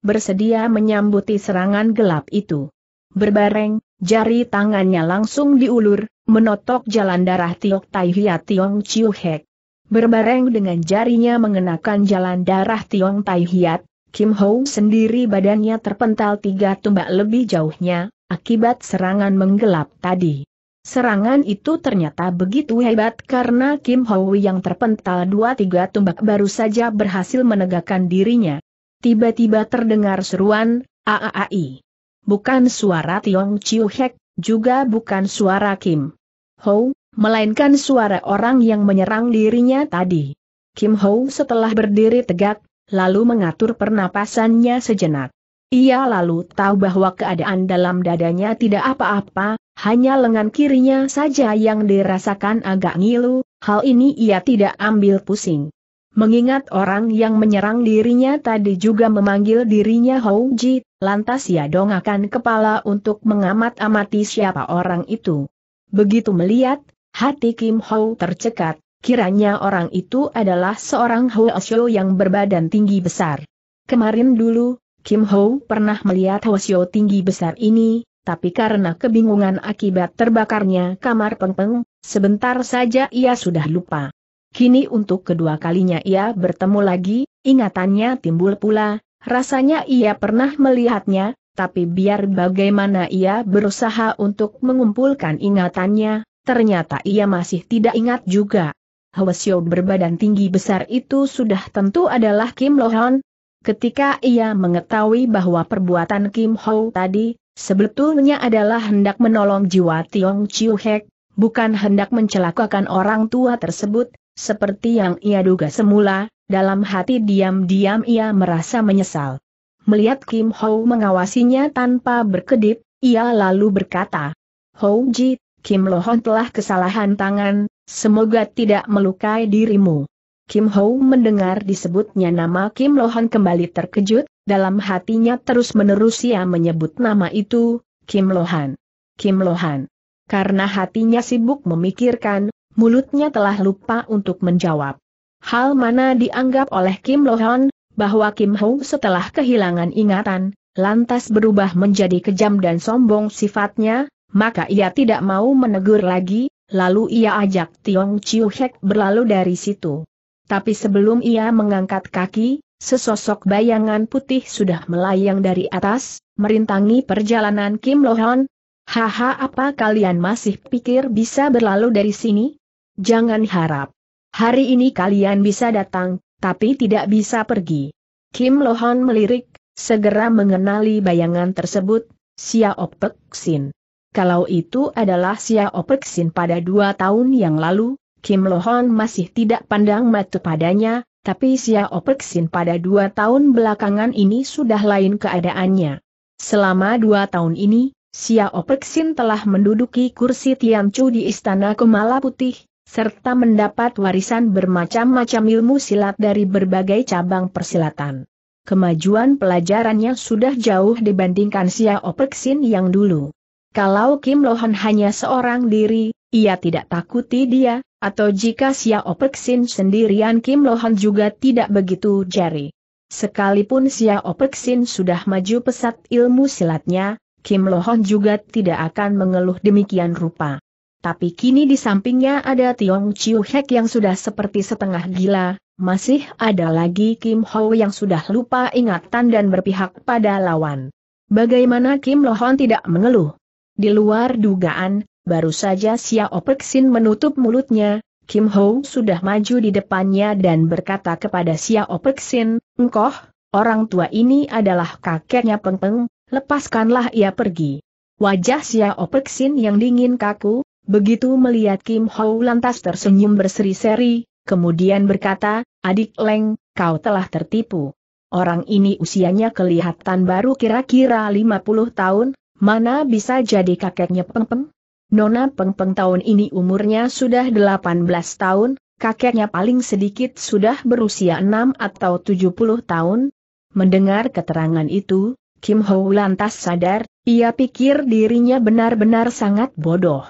bersedia menyambuti serangan gelap itu. Berbareng, jari tangannya langsung diulur, menotok jalan darah Tiok Tai Hia Tiong Chiu Hek. Berbareng dengan jarinya mengenakan jalan darah Tiong Tai Hiat, Kim Ho sendiri badannya terpental tiga tumbak lebih jauhnya, akibat serangan menggelap tadi. Serangan itu ternyata begitu hebat karena Kim Ho yang terpental dua tiga tumbak baru saja berhasil menegakkan dirinya. Tiba-tiba terdengar seruan, Aai. Bukan suara Tiong Chiu Hek, juga bukan suara Kim Ho, melainkan suara orang yang menyerang dirinya tadi. Kim Ho setelah berdiri tegak, lalu mengatur pernapasannya sejenak. Ia lalu tahu bahwa keadaan dalam dadanya tidak apa-apa, hanya lengan kirinya saja yang dirasakan agak ngilu, hal ini ia tidak ambil pusing. Mengingat orang yang menyerang dirinya tadi juga memanggil dirinya Ji, lantas ia dongakan kepala untuk mengamat-amati siapa orang itu. Begitu melihat, hati Kim Hou tercekat, Kiranya orang itu adalah seorang Hoesyo yang berbadan tinggi besar. Kemarin dulu, Kim Ho pernah melihat Hoesyo tinggi besar ini, tapi karena kebingungan akibat terbakarnya kamar pengpeng, sebentar saja ia sudah lupa. Kini untuk kedua kalinya ia bertemu lagi, ingatannya timbul pula, rasanya ia pernah melihatnya, tapi biar bagaimana ia berusaha untuk mengumpulkan ingatannya, ternyata ia masih tidak ingat juga. Hwasyo berbadan tinggi besar itu sudah tentu adalah Kim Lohon. Ketika ia mengetahui bahwa perbuatan Kim Ho tadi, sebetulnya adalah hendak menolong jiwa Tiong Chiu Hek, bukan hendak mencelakakan orang tua tersebut, seperti yang ia duga semula, dalam hati diam-diam ia merasa menyesal. Melihat Kim Ho mengawasinya tanpa berkedip, ia lalu berkata, Ho Ji, Kim Lohon telah kesalahan tangan, Semoga tidak melukai dirimu. Kim Ho mendengar disebutnya nama Kim Lohan kembali terkejut, dalam hatinya terus-menerus ia menyebut nama itu, Kim Lohan. Kim Lohan. Karena hatinya sibuk memikirkan, mulutnya telah lupa untuk menjawab. Hal mana dianggap oleh Kim Lohan, bahwa Kim Ho setelah kehilangan ingatan, lantas berubah menjadi kejam dan sombong sifatnya, maka ia tidak mau menegur lagi, lalu ia ajak Tiong Chiu Hek berlalu dari situ. Tapi sebelum ia mengangkat kaki, sesosok bayangan putih sudah melayang dari atas, merintangi perjalanan Kim Lohan. Haha apa kalian masih pikir bisa berlalu dari sini? Jangan harap. Hari ini kalian bisa datang, tapi tidak bisa pergi. Kim Lohan melirik, segera mengenali bayangan tersebut, Xiao Pek Xin kalau itu adalah Xiao Peksin pada dua tahun yang lalu, Kim Lohon masih tidak pandang mata padanya, tapi Xiao Peksin pada dua tahun belakangan ini sudah lain keadaannya. Selama dua tahun ini, Xiao Peksin telah menduduki kursi Chu di Istana Kemala Putih, serta mendapat warisan bermacam-macam ilmu silat dari berbagai cabang persilatan. Kemajuan pelajarannya sudah jauh dibandingkan Xiao Peksin yang dulu. Kalau Kim Lohan hanya seorang diri, ia tidak takuti dia, atau jika Xiao Peksin sendirian Kim Lohan juga tidak begitu jari. Sekalipun Xiao Peksin sudah maju pesat ilmu silatnya, Kim Lohan juga tidak akan mengeluh demikian rupa. Tapi kini di sampingnya ada Tiong Chiu Hek yang sudah seperti setengah gila, masih ada lagi Kim Ho yang sudah lupa ingatan dan berpihak pada lawan. Bagaimana Kim Lohan tidak mengeluh? Di luar dugaan, baru saja Xiao Peksin menutup mulutnya, Kim Ho sudah maju di depannya dan berkata kepada Xiao Peksin, Engkoh, orang tua ini adalah kakeknya Peng Peng, lepaskanlah ia pergi. Wajah Xiao Peksin yang dingin kaku, begitu melihat Kim Ho lantas tersenyum berseri-seri, kemudian berkata, Adik Leng, kau telah tertipu. Orang ini usianya kelihatan baru kira-kira 50 tahun, Mana bisa jadi kakeknya Peng Peng? Nona Peng Peng tahun ini umurnya sudah 18 tahun, kakeknya paling sedikit sudah berusia 6 atau 70 tahun. Mendengar keterangan itu, Kim Ho lantas sadar, ia pikir dirinya benar-benar sangat bodoh.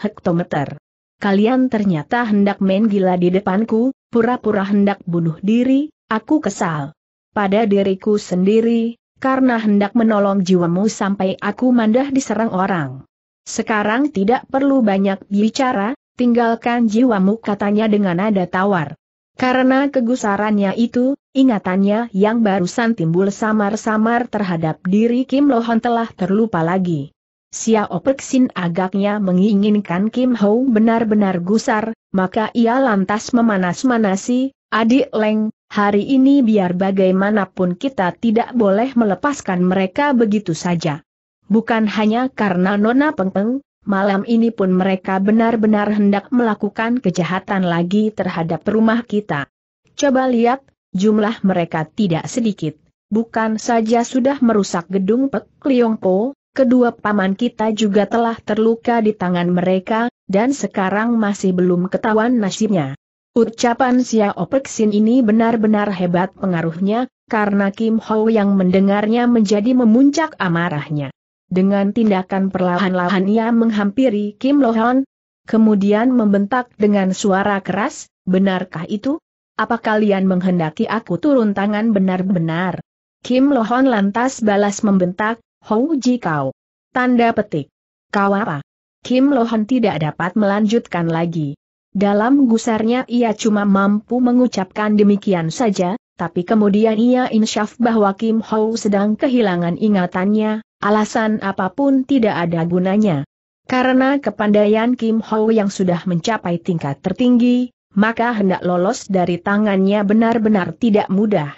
Hektometer. Kalian ternyata hendak main gila di depanku, pura-pura hendak bunuh diri, aku kesal. Pada diriku sendiri, karena hendak menolong jiwamu sampai aku mandah diserang orang. Sekarang tidak perlu banyak bicara, tinggalkan jiwamu katanya dengan nada tawar. Karena kegusarannya itu, ingatannya yang barusan timbul samar-samar terhadap diri Kim Lohan telah terlupa lagi. Xiao Peksin agaknya menginginkan Kim Ho benar-benar gusar, maka ia lantas memanas-manasi, adik Leng, Hari ini biar bagaimanapun kita tidak boleh melepaskan mereka begitu saja. Bukan hanya karena Nona Pengpeng, malam ini pun mereka benar-benar hendak melakukan kejahatan lagi terhadap rumah kita. Coba lihat, jumlah mereka tidak sedikit. Bukan saja sudah merusak gedung Pek Liongpo, kedua paman kita juga telah terluka di tangan mereka, dan sekarang masih belum ketahuan nasibnya. Ucapan Xiao Peksin ini benar-benar hebat pengaruhnya, karena Kim Ho yang mendengarnya menjadi memuncak amarahnya. Dengan tindakan perlahan-lahan ia menghampiri Kim Lo Han, kemudian membentak dengan suara keras, benarkah itu? Apa kalian menghendaki aku turun tangan benar-benar? Kim Lo Han lantas balas membentak, Hou Ji Kau. Tanda petik. Kau apa? Kim Lo Han tidak dapat melanjutkan lagi. Dalam gusarnya ia cuma mampu mengucapkan demikian saja, tapi kemudian ia insyaf bahwa Kim Ho sedang kehilangan ingatannya, alasan apapun tidak ada gunanya. Karena kepandaian Kim Ho yang sudah mencapai tingkat tertinggi, maka hendak lolos dari tangannya benar-benar tidak mudah.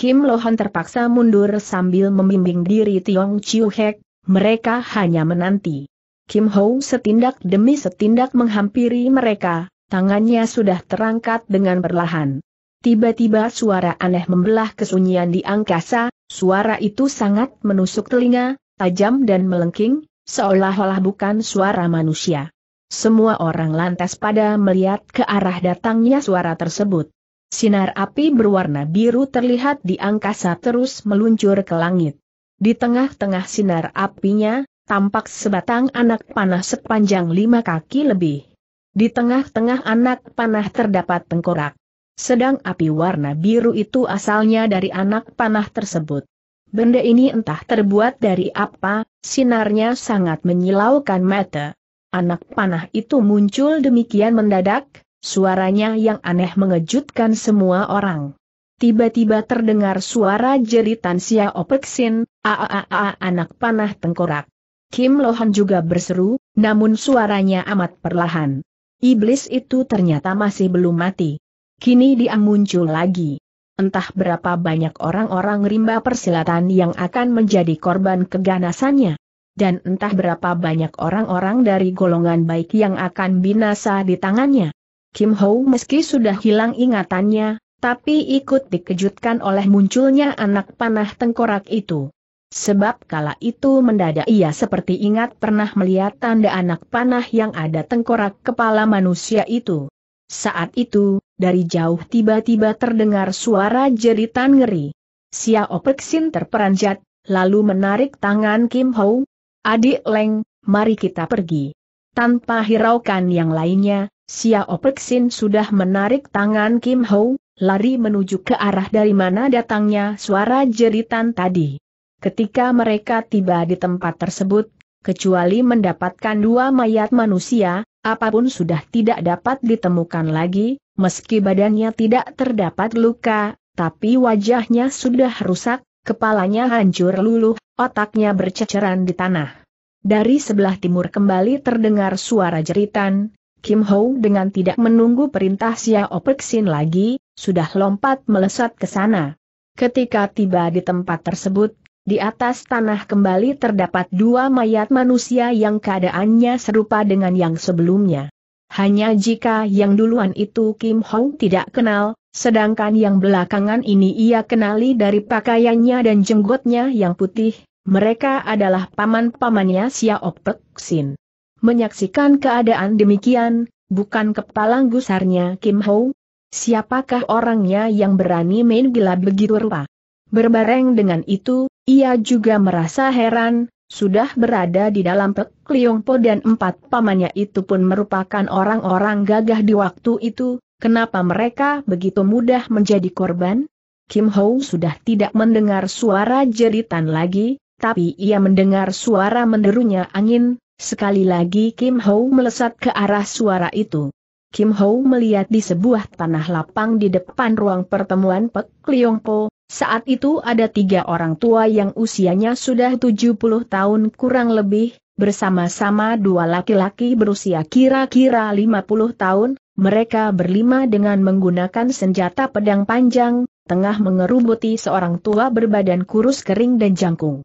Kim Lohan terpaksa mundur sambil membimbing diri Tiong Chiu Hek, mereka hanya menanti. Kim Ho setindak demi setindak menghampiri mereka, tangannya sudah terangkat dengan perlahan. Tiba-tiba suara aneh membelah kesunyian di angkasa, suara itu sangat menusuk telinga, tajam dan melengking, seolah-olah bukan suara manusia. Semua orang lantas pada melihat ke arah datangnya suara tersebut. Sinar api berwarna biru terlihat di angkasa terus meluncur ke langit. Di tengah-tengah sinar apinya, tampak sebatang anak panah sepanjang lima kaki lebih. Di tengah-tengah anak panah terdapat tengkorak. Sedang api warna biru itu asalnya dari anak panah tersebut. Benda ini entah terbuat dari apa, sinarnya sangat menyilaukan mata. Anak panah itu muncul demikian mendadak, suaranya yang aneh mengejutkan semua orang. Tiba-tiba terdengar suara jeritan Sia Opeksin, aaa anak panah tengkorak. Kim Lohan juga berseru, namun suaranya amat perlahan. Iblis itu ternyata masih belum mati. Kini dia muncul lagi. Entah berapa banyak orang-orang rimba persilatan yang akan menjadi korban keganasannya. Dan entah berapa banyak orang-orang dari golongan baik yang akan binasa di tangannya. Kim Ho meski sudah hilang ingatannya, tapi ikut dikejutkan oleh munculnya anak panah tengkorak itu. Sebab kala itu mendadak ia seperti ingat pernah melihat tanda anak panah yang ada tengkorak kepala manusia itu. Saat itu, dari jauh tiba-tiba terdengar suara jeritan ngeri. Xiao Peksin terperanjat, lalu menarik tangan Kim Ho. Adik Leng, mari kita pergi. Tanpa hiraukan yang lainnya, Xiao Peksin sudah menarik tangan Kim Ho, lari menuju ke arah dari mana datangnya suara jeritan tadi. Ketika mereka tiba di tempat tersebut, kecuali mendapatkan dua mayat manusia, apapun sudah tidak dapat ditemukan lagi, meski badannya tidak terdapat luka, tapi wajahnya sudah rusak, kepalanya hancur luluh, otaknya berceceran di tanah. Dari sebelah timur kembali terdengar suara jeritan, Kim Ho dengan tidak menunggu perintah Xiao Opexin lagi, sudah lompat melesat ke sana. Ketika tiba di tempat tersebut, di atas tanah kembali terdapat dua mayat manusia yang keadaannya serupa dengan yang sebelumnya. Hanya jika yang duluan itu Kim Hong tidak kenal, sedangkan yang belakangan ini ia kenali dari pakaiannya dan jenggotnya yang putih, mereka adalah paman-pamannya Xiao Pek Sin. Menyaksikan keadaan demikian, bukan kepala gusarnya Kim Hong, siapakah orangnya yang berani main gila begitu rupa? Berbareng dengan itu, ia juga merasa heran, sudah berada di dalam Pek Liongpo dan empat pamannya itu pun merupakan orang-orang gagah di waktu itu, kenapa mereka begitu mudah menjadi korban? Kim Ho sudah tidak mendengar suara jeritan lagi, tapi ia mendengar suara menderunya angin, sekali lagi Kim Ho melesat ke arah suara itu. Kim Ho melihat di sebuah tanah lapang di depan ruang pertemuan Pek Liongpo, saat itu ada tiga orang tua yang usianya sudah 70 tahun kurang lebih, bersama-sama dua laki-laki berusia kira-kira 50 tahun, mereka berlima dengan menggunakan senjata pedang panjang, tengah mengerubuti seorang tua berbadan kurus kering dan jangkung.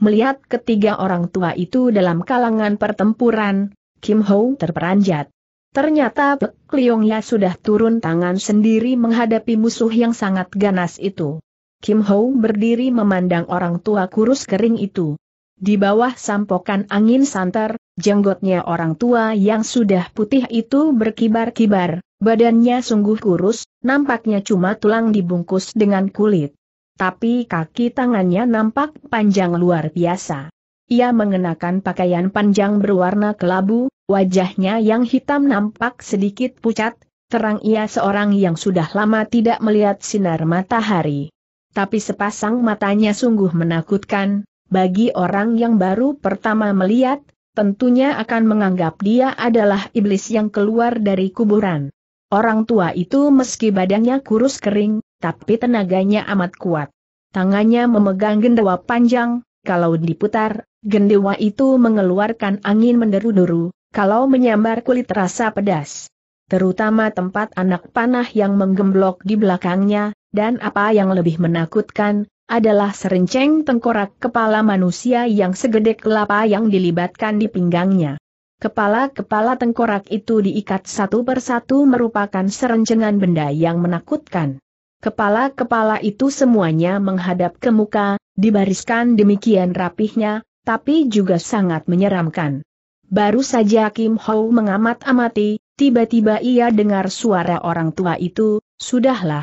Melihat ketiga orang tua itu dalam kalangan pertempuran, Kim Ho terperanjat. Ternyata Pek Liongya sudah turun tangan sendiri menghadapi musuh yang sangat ganas itu. Kim Ho berdiri memandang orang tua kurus kering itu. Di bawah sampokan angin santer, jenggotnya orang tua yang sudah putih itu berkibar-kibar, badannya sungguh kurus, nampaknya cuma tulang dibungkus dengan kulit. Tapi kaki tangannya nampak panjang luar biasa. Ia mengenakan pakaian panjang berwarna kelabu, wajahnya yang hitam nampak sedikit pucat, terang ia seorang yang sudah lama tidak melihat sinar matahari tapi sepasang matanya sungguh menakutkan, bagi orang yang baru pertama melihat, tentunya akan menganggap dia adalah iblis yang keluar dari kuburan. Orang tua itu meski badannya kurus kering, tapi tenaganya amat kuat. Tangannya memegang gendewa panjang, kalau diputar, gendewa itu mengeluarkan angin menderu-deru, kalau menyambar kulit rasa pedas terutama tempat anak panah yang menggemblok di belakangnya, dan apa yang lebih menakutkan, adalah serenceng tengkorak kepala manusia yang segede kelapa yang dilibatkan di pinggangnya. Kepala-kepala tengkorak itu diikat satu persatu merupakan serencengan benda yang menakutkan. Kepala-kepala itu semuanya menghadap ke muka, dibariskan demikian rapihnya, tapi juga sangat menyeramkan. Baru saja Kim Ho mengamat-amati, Tiba-tiba ia dengar suara orang tua itu, sudahlah.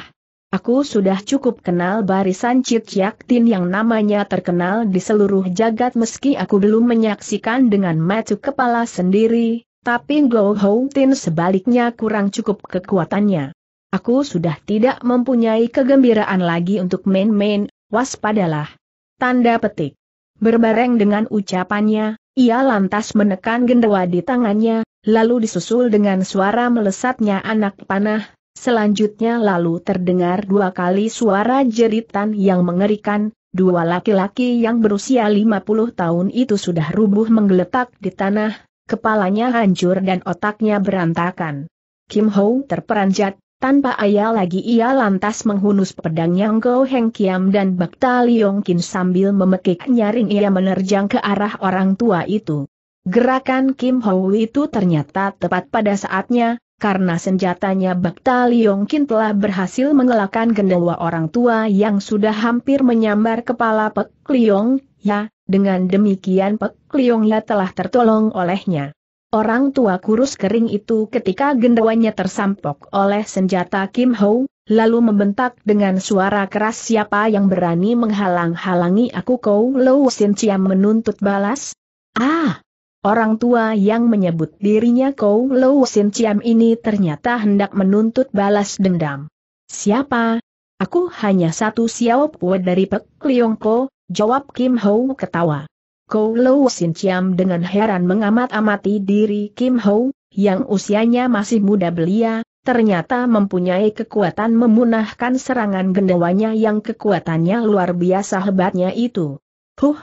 Aku sudah cukup kenal barisan Cik Yaktin yang namanya terkenal di seluruh jagat meski aku belum menyaksikan dengan mata kepala sendiri, tapi Go Ho Tin sebaliknya kurang cukup kekuatannya. Aku sudah tidak mempunyai kegembiraan lagi untuk main-main, waspadalah. Tanda petik. Berbareng dengan ucapannya, ia lantas menekan gendewa di tangannya, lalu disusul dengan suara melesatnya anak panah, selanjutnya lalu terdengar dua kali suara jeritan yang mengerikan, dua laki-laki yang berusia 50 tahun itu sudah rubuh menggeletak di tanah, kepalanya hancur dan otaknya berantakan. Kim Ho terperanjat, tanpa ayah lagi ia lantas menghunus pedang yang Go Heng Kiam dan Bakta Liong sambil memekik nyaring ia menerjang ke arah orang tua itu. Gerakan Kim Ho itu ternyata tepat pada saatnya, karena senjatanya Bakta Liong telah berhasil mengelakkan gendawa orang tua yang sudah hampir menyambar kepala Pek Liong, ya, dengan demikian Pek Liong ya telah tertolong olehnya. Orang tua kurus kering itu ketika gendawanya tersampok oleh senjata Kim Ho, lalu membentak dengan suara keras siapa yang berani menghalang-halangi aku kau Lo Sin Chiam menuntut balas? Ah! Orang tua yang menyebut dirinya kau Lo Sin Chiam ini ternyata hendak menuntut balas dendam. Siapa? Aku hanya satu siapa dari Pek Liong Ko, jawab Kim Ho ketawa. Kou Lo Sin Chiam dengan heran mengamat-amati diri Kim Ho, yang usianya masih muda belia, ternyata mempunyai kekuatan memunahkan serangan gendawanya yang kekuatannya luar biasa hebatnya itu. Huh!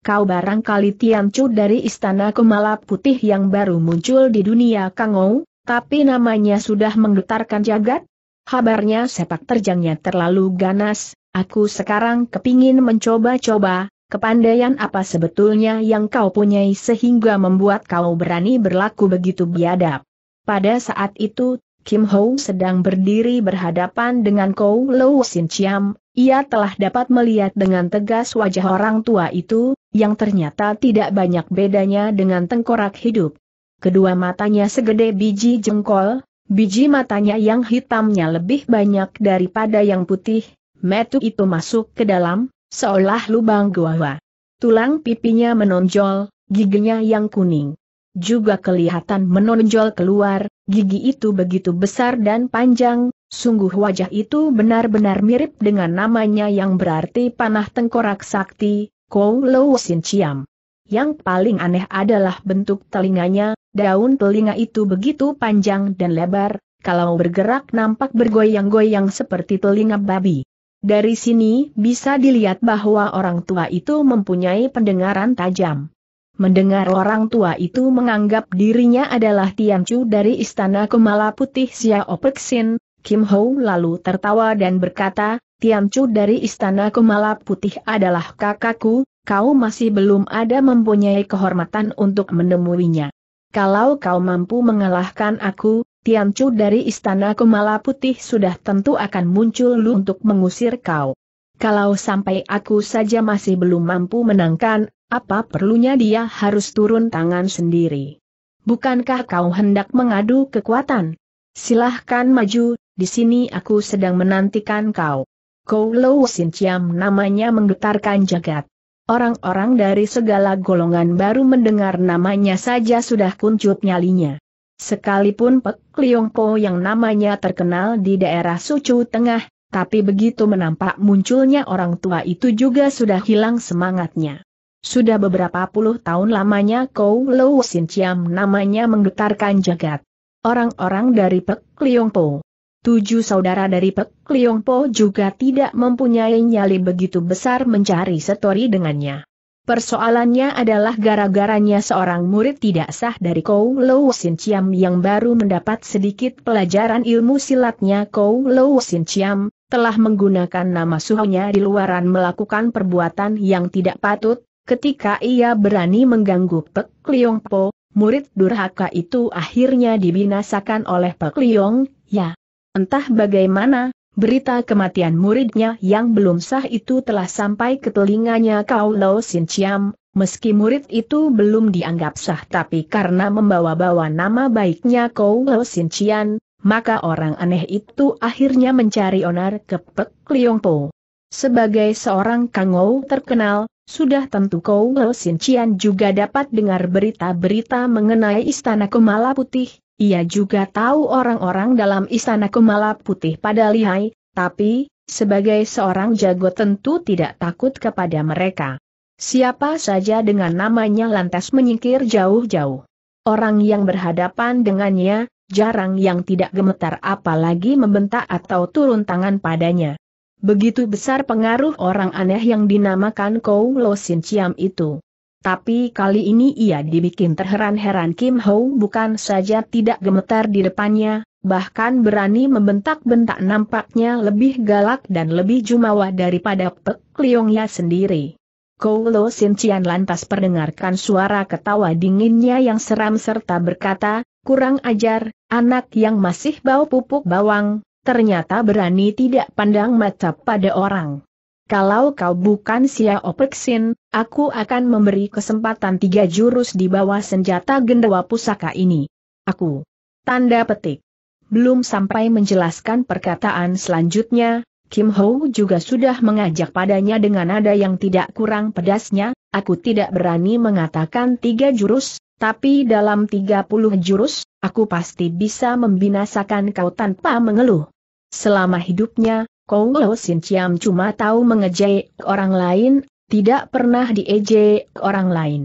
Kau barangkali Chu dari Istana Kemala Putih yang baru muncul di dunia Kangou, tapi namanya sudah menggetarkan jagat? Habarnya sepak terjangnya terlalu ganas, aku sekarang kepingin mencoba-coba, Kepandaian apa sebetulnya yang kau punyai sehingga membuat kau berani berlaku begitu biadab? Pada saat itu, Kim Ho sedang berdiri berhadapan dengan Kou Lo Sin Chiam, ia telah dapat melihat dengan tegas wajah orang tua itu, yang ternyata tidak banyak bedanya dengan tengkorak hidup. Kedua matanya segede biji jengkol, biji matanya yang hitamnya lebih banyak daripada yang putih, metu itu masuk ke dalam, Seolah lubang gua. Tulang pipinya menonjol, giginya yang kuning. Juga kelihatan menonjol keluar, gigi itu begitu besar dan panjang, sungguh wajah itu benar-benar mirip dengan namanya yang berarti panah tengkorak sakti, Kou Lo Sin Chiam. Yang paling aneh adalah bentuk telinganya, daun telinga itu begitu panjang dan lebar, kalau bergerak nampak bergoyang-goyang seperti telinga babi. Dari sini bisa dilihat bahwa orang tua itu mempunyai pendengaran tajam. Mendengar orang tua itu menganggap dirinya adalah Tianchu dari Istana Kemala Putih Xiao Peksin, Kim Ho lalu tertawa dan berkata, Tianchu dari Istana Kemala Putih adalah kakakku, kau masih belum ada mempunyai kehormatan untuk menemuinya. Kalau kau mampu mengalahkan aku, Tiancu dari istana Kemala Putih sudah tentu akan muncul lu untuk mengusir kau. Kalau sampai aku saja masih belum mampu menangkan, apa perlunya dia harus turun tangan sendiri? Bukankah kau hendak mengadu kekuatan? Silahkan maju, di sini aku sedang menantikan kau. Kou Lou Sin namanya menggetarkan jagat. Orang-orang dari segala golongan baru mendengar namanya saja sudah kuncup nyalinya. Sekalipun Pek Liongko yang namanya terkenal di daerah Sucu Tengah, tapi begitu menampak munculnya orang tua itu juga sudah hilang semangatnya. Sudah beberapa puluh tahun lamanya Kou Lou Sin Chiam namanya menggetarkan jagat. Orang-orang dari Pek Liongpo. Tujuh saudara dari Pek Liongpo juga tidak mempunyai nyali begitu besar mencari setori dengannya. Persoalannya adalah gara-garanya seorang murid tidak sah dari Kou Lou Sin Chiam yang baru mendapat sedikit pelajaran ilmu silatnya Kou Lou Sin Chiam, telah menggunakan nama suhunya di luaran melakukan perbuatan yang tidak patut, ketika ia berani mengganggu Pek Liong Po, murid durhaka itu akhirnya dibinasakan oleh Pek Liong, ya. Entah bagaimana, Berita kematian muridnya yang belum sah itu telah sampai ke telinganya Kau Lo Sin Chiam, meski murid itu belum dianggap sah tapi karena membawa-bawa nama baiknya Kau Lo Sin Chian, maka orang aneh itu akhirnya mencari onar ke Pek Liong Po. Sebagai seorang kangou terkenal, sudah tentu Kau Lo Sin Cian juga dapat dengar berita-berita mengenai Istana Kemala Putih, ia juga tahu orang-orang dalam istana Kumala Putih pada lihai, tapi, sebagai seorang jago tentu tidak takut kepada mereka. Siapa saja dengan namanya lantas menyingkir jauh-jauh. Orang yang berhadapan dengannya, jarang yang tidak gemetar apalagi membentak atau turun tangan padanya. Begitu besar pengaruh orang aneh yang dinamakan Kou Lo Sin Ciam itu. Tapi kali ini ia dibikin terheran-heran Kim Ho bukan saja tidak gemetar di depannya, bahkan berani membentak-bentak nampaknya lebih galak dan lebih jumawa daripada Pek Liongnya sendiri. Kolo Sin lantas perdengarkan suara ketawa dinginnya yang seram serta berkata, kurang ajar, anak yang masih bau pupuk bawang, ternyata berani tidak pandang mata pada orang. Kalau kau bukan Sia Opeksin, aku akan memberi kesempatan tiga jurus di bawah senjata gendawa pusaka ini. Aku. Tanda petik. Belum sampai menjelaskan perkataan selanjutnya, Kim Ho juga sudah mengajak padanya dengan nada yang tidak kurang pedasnya, aku tidak berani mengatakan tiga jurus, tapi dalam tiga puluh jurus, aku pasti bisa membinasakan kau tanpa mengeluh. Selama hidupnya, Lo Sin Ciam cuma tahu mengejek orang lain, tidak pernah diejek orang lain.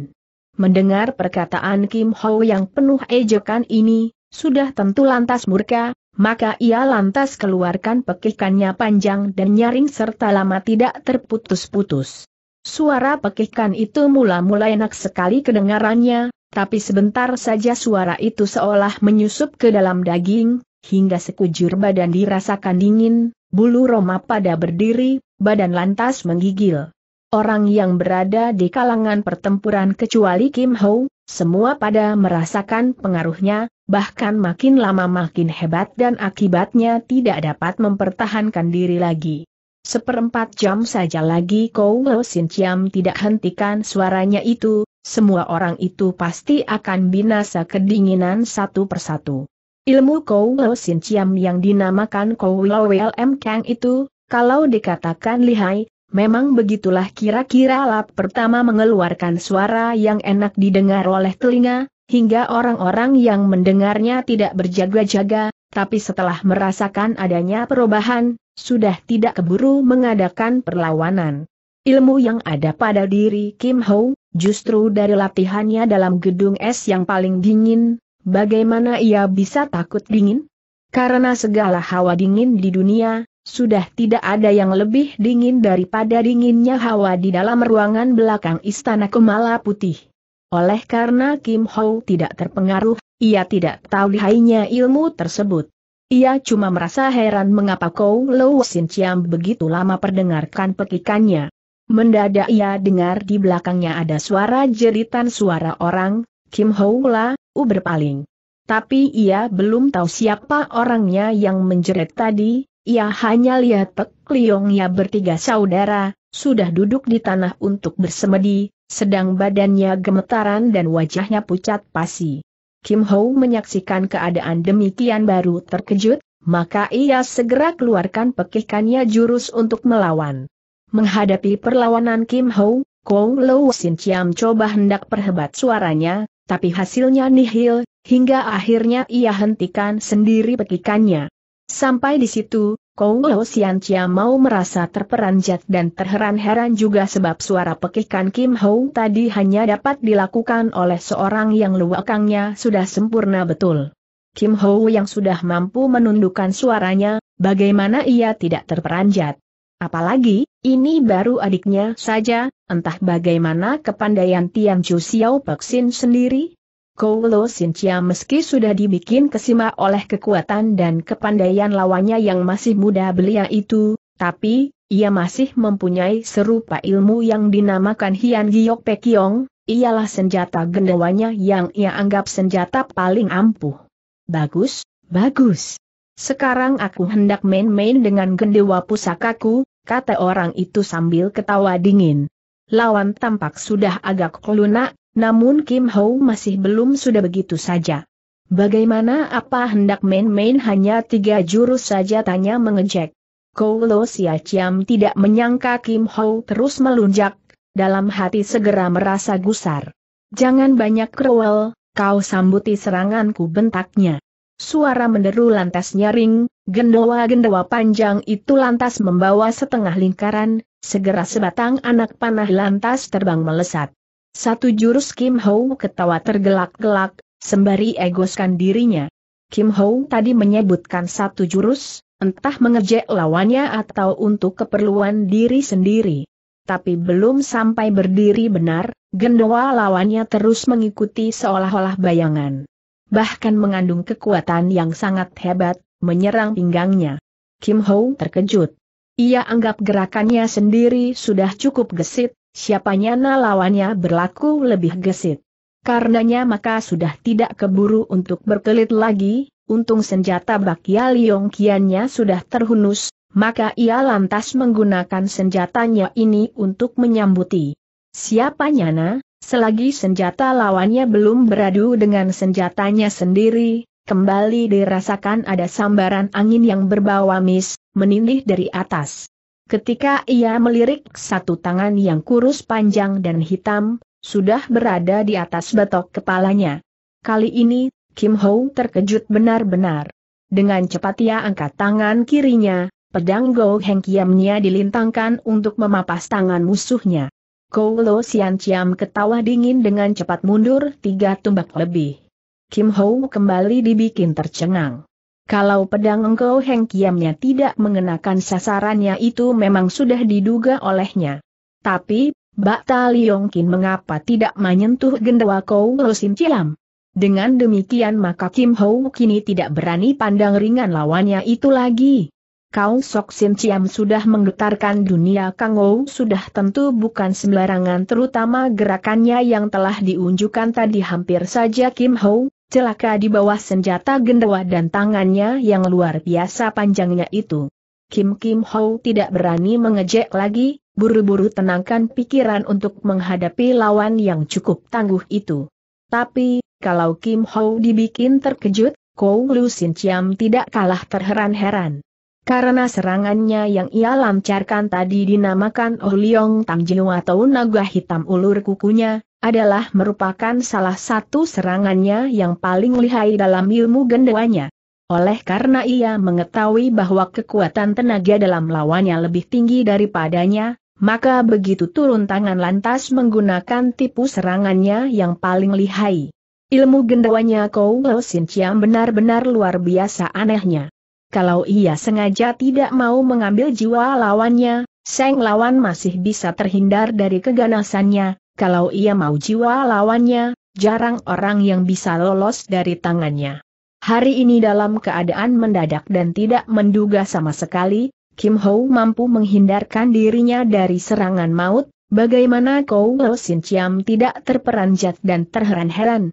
Mendengar perkataan Kim Ho yang penuh ejekan ini, sudah tentu lantas murka, maka ia lantas keluarkan pekikannya panjang dan nyaring serta lama tidak terputus-putus. Suara pekikan itu mula-mula enak sekali kedengarannya, tapi sebentar saja suara itu seolah menyusup ke dalam daging, hingga sekujur badan dirasakan dingin, bulu Roma pada berdiri, badan lantas menggigil. Orang yang berada di kalangan pertempuran kecuali Kim Ho, semua pada merasakan pengaruhnya, bahkan makin lama makin hebat dan akibatnya tidak dapat mempertahankan diri lagi. Seperempat jam saja lagi Kou Lo Sin Chiam tidak hentikan suaranya itu, semua orang itu pasti akan binasa kedinginan satu persatu. Ilmu Kou Lo Sin Chiam yang dinamakan Kou Lo WLM Kang itu, kalau dikatakan lihai, memang begitulah kira-kira lap pertama mengeluarkan suara yang enak didengar oleh telinga, hingga orang-orang yang mendengarnya tidak berjaga-jaga, tapi setelah merasakan adanya perubahan, sudah tidak keburu mengadakan perlawanan. Ilmu yang ada pada diri Kim Ho, justru dari latihannya dalam gedung es yang paling dingin, Bagaimana ia bisa takut dingin? Karena segala hawa dingin di dunia, sudah tidak ada yang lebih dingin daripada dinginnya hawa di dalam ruangan belakang istana Kemala Putih. Oleh karena Kim Ho tidak terpengaruh, ia tidak tahu lihainya ilmu tersebut. Ia cuma merasa heran mengapa Kou Lo Sin Chiam begitu lama perdengarkan pekikannya. Mendadak ia dengar di belakangnya ada suara jeritan suara orang, Kim Houla, U berpaling. Tapi ia belum tahu siapa orangnya yang menjerit tadi, ia hanya lihat Pek Liongnya bertiga saudara, sudah duduk di tanah untuk bersemedi, sedang badannya gemetaran dan wajahnya pucat pasi. Kim Ho menyaksikan keadaan demikian baru terkejut, maka ia segera keluarkan pekikannya jurus untuk melawan. Menghadapi perlawanan Kim Ho, Kong Lo Sin Chiam coba hendak perhebat suaranya, tapi hasilnya nihil, hingga akhirnya ia hentikan sendiri pekikannya. Sampai di situ, Kou Lo Sian Chia mau merasa terperanjat dan terheran-heran juga sebab suara pekikan Kim Hong tadi hanya dapat dilakukan oleh seorang yang luakangnya sudah sempurna betul. Kim Ho yang sudah mampu menundukkan suaranya, bagaimana ia tidak terperanjat. Apalagi, ini baru adiknya saja, entah bagaimana kepandaian Tian Chu Xiao Peksin sendiri. Koulo Sincia meski sudah dibikin kesima oleh kekuatan dan kepandaian lawannya yang masih muda belia itu, tapi, ia masih mempunyai serupa ilmu yang dinamakan Hian Giok Pekiong, ialah senjata gendawanya yang ia anggap senjata paling ampuh. Bagus, bagus. Sekarang aku hendak main-main dengan gendewa pusakaku, kata orang itu sambil ketawa dingin. Lawan tampak sudah agak lunak, namun Kim Ho masih belum sudah begitu saja. Bagaimana apa hendak main-main hanya tiga jurus saja tanya mengejek. Kolo Sia Chiam tidak menyangka Kim Ho terus melunjak, dalam hati segera merasa gusar. Jangan banyak kerewel, kau sambuti seranganku bentaknya. Suara menderu lantas nyaring, gendawa-gendawa panjang itu lantas membawa setengah lingkaran, segera sebatang anak panah lantas terbang melesat. Satu jurus Kim Ho ketawa tergelak-gelak, sembari egoskan dirinya. Kim Ho tadi menyebutkan satu jurus, entah mengejek lawannya atau untuk keperluan diri sendiri. Tapi belum sampai berdiri benar, gendawa lawannya terus mengikuti seolah-olah bayangan bahkan mengandung kekuatan yang sangat hebat, menyerang pinggangnya. Kim Ho terkejut. Ia anggap gerakannya sendiri sudah cukup gesit, siapanya na lawannya berlaku lebih gesit. Karenanya maka sudah tidak keburu untuk berkelit lagi, untung senjata Bakya Liong Kiannya sudah terhunus, maka ia lantas menggunakan senjatanya ini untuk menyambuti. Siapa Nyana? Selagi senjata lawannya belum beradu dengan senjatanya sendiri, kembali dirasakan ada sambaran angin yang berbau amis, menindih dari atas. Ketika ia melirik satu tangan yang kurus panjang dan hitam, sudah berada di atas batok kepalanya. Kali ini, Kim Ho terkejut benar-benar. Dengan cepat ia angkat tangan kirinya, pedang Go Heng Kiamnya dilintangkan untuk memapas tangan musuhnya. Koulo Sian ketawa dingin dengan cepat mundur tiga tumbak lebih. Kim Ho kembali dibikin tercengang. Kalau pedang engkau Heng Kiamnya tidak mengenakan sasarannya itu memang sudah diduga olehnya. Tapi, Bakta Liongkin mengapa tidak menyentuh gendawa Koulo Sian Chiam? Dengan demikian maka Kim Ho kini tidak berani pandang ringan lawannya itu lagi. Kau Sok Sin Ciam sudah menggetarkan dunia Kang Kangou sudah tentu bukan sembarangan terutama gerakannya yang telah diunjukkan tadi hampir saja Kim Ho, celaka di bawah senjata gendawa dan tangannya yang luar biasa panjangnya itu. Kim Kim Ho tidak berani mengejek lagi, buru-buru tenangkan pikiran untuk menghadapi lawan yang cukup tangguh itu. Tapi, kalau Kim Ho dibikin terkejut, Kou Lu Sin Ciam tidak kalah terheran-heran. Karena serangannya yang ia lancarkan tadi dinamakan Oh Liong Tang Jiu atau naga hitam ulur kukunya, adalah merupakan salah satu serangannya yang paling lihai dalam ilmu gendewanya. Oleh karena ia mengetahui bahwa kekuatan tenaga dalam lawannya lebih tinggi daripadanya, maka begitu turun tangan lantas menggunakan tipu serangannya yang paling lihai. Ilmu gendewanya Kou Lo Sin Chiam benar-benar luar biasa anehnya kalau ia sengaja tidak mau mengambil jiwa lawannya, Seng lawan masih bisa terhindar dari keganasannya, kalau ia mau jiwa lawannya, jarang orang yang bisa lolos dari tangannya. Hari ini dalam keadaan mendadak dan tidak menduga sama sekali, Kim Ho mampu menghindarkan dirinya dari serangan maut, bagaimana Kou Lo Sin Chiam tidak terperanjat dan terheran-heran.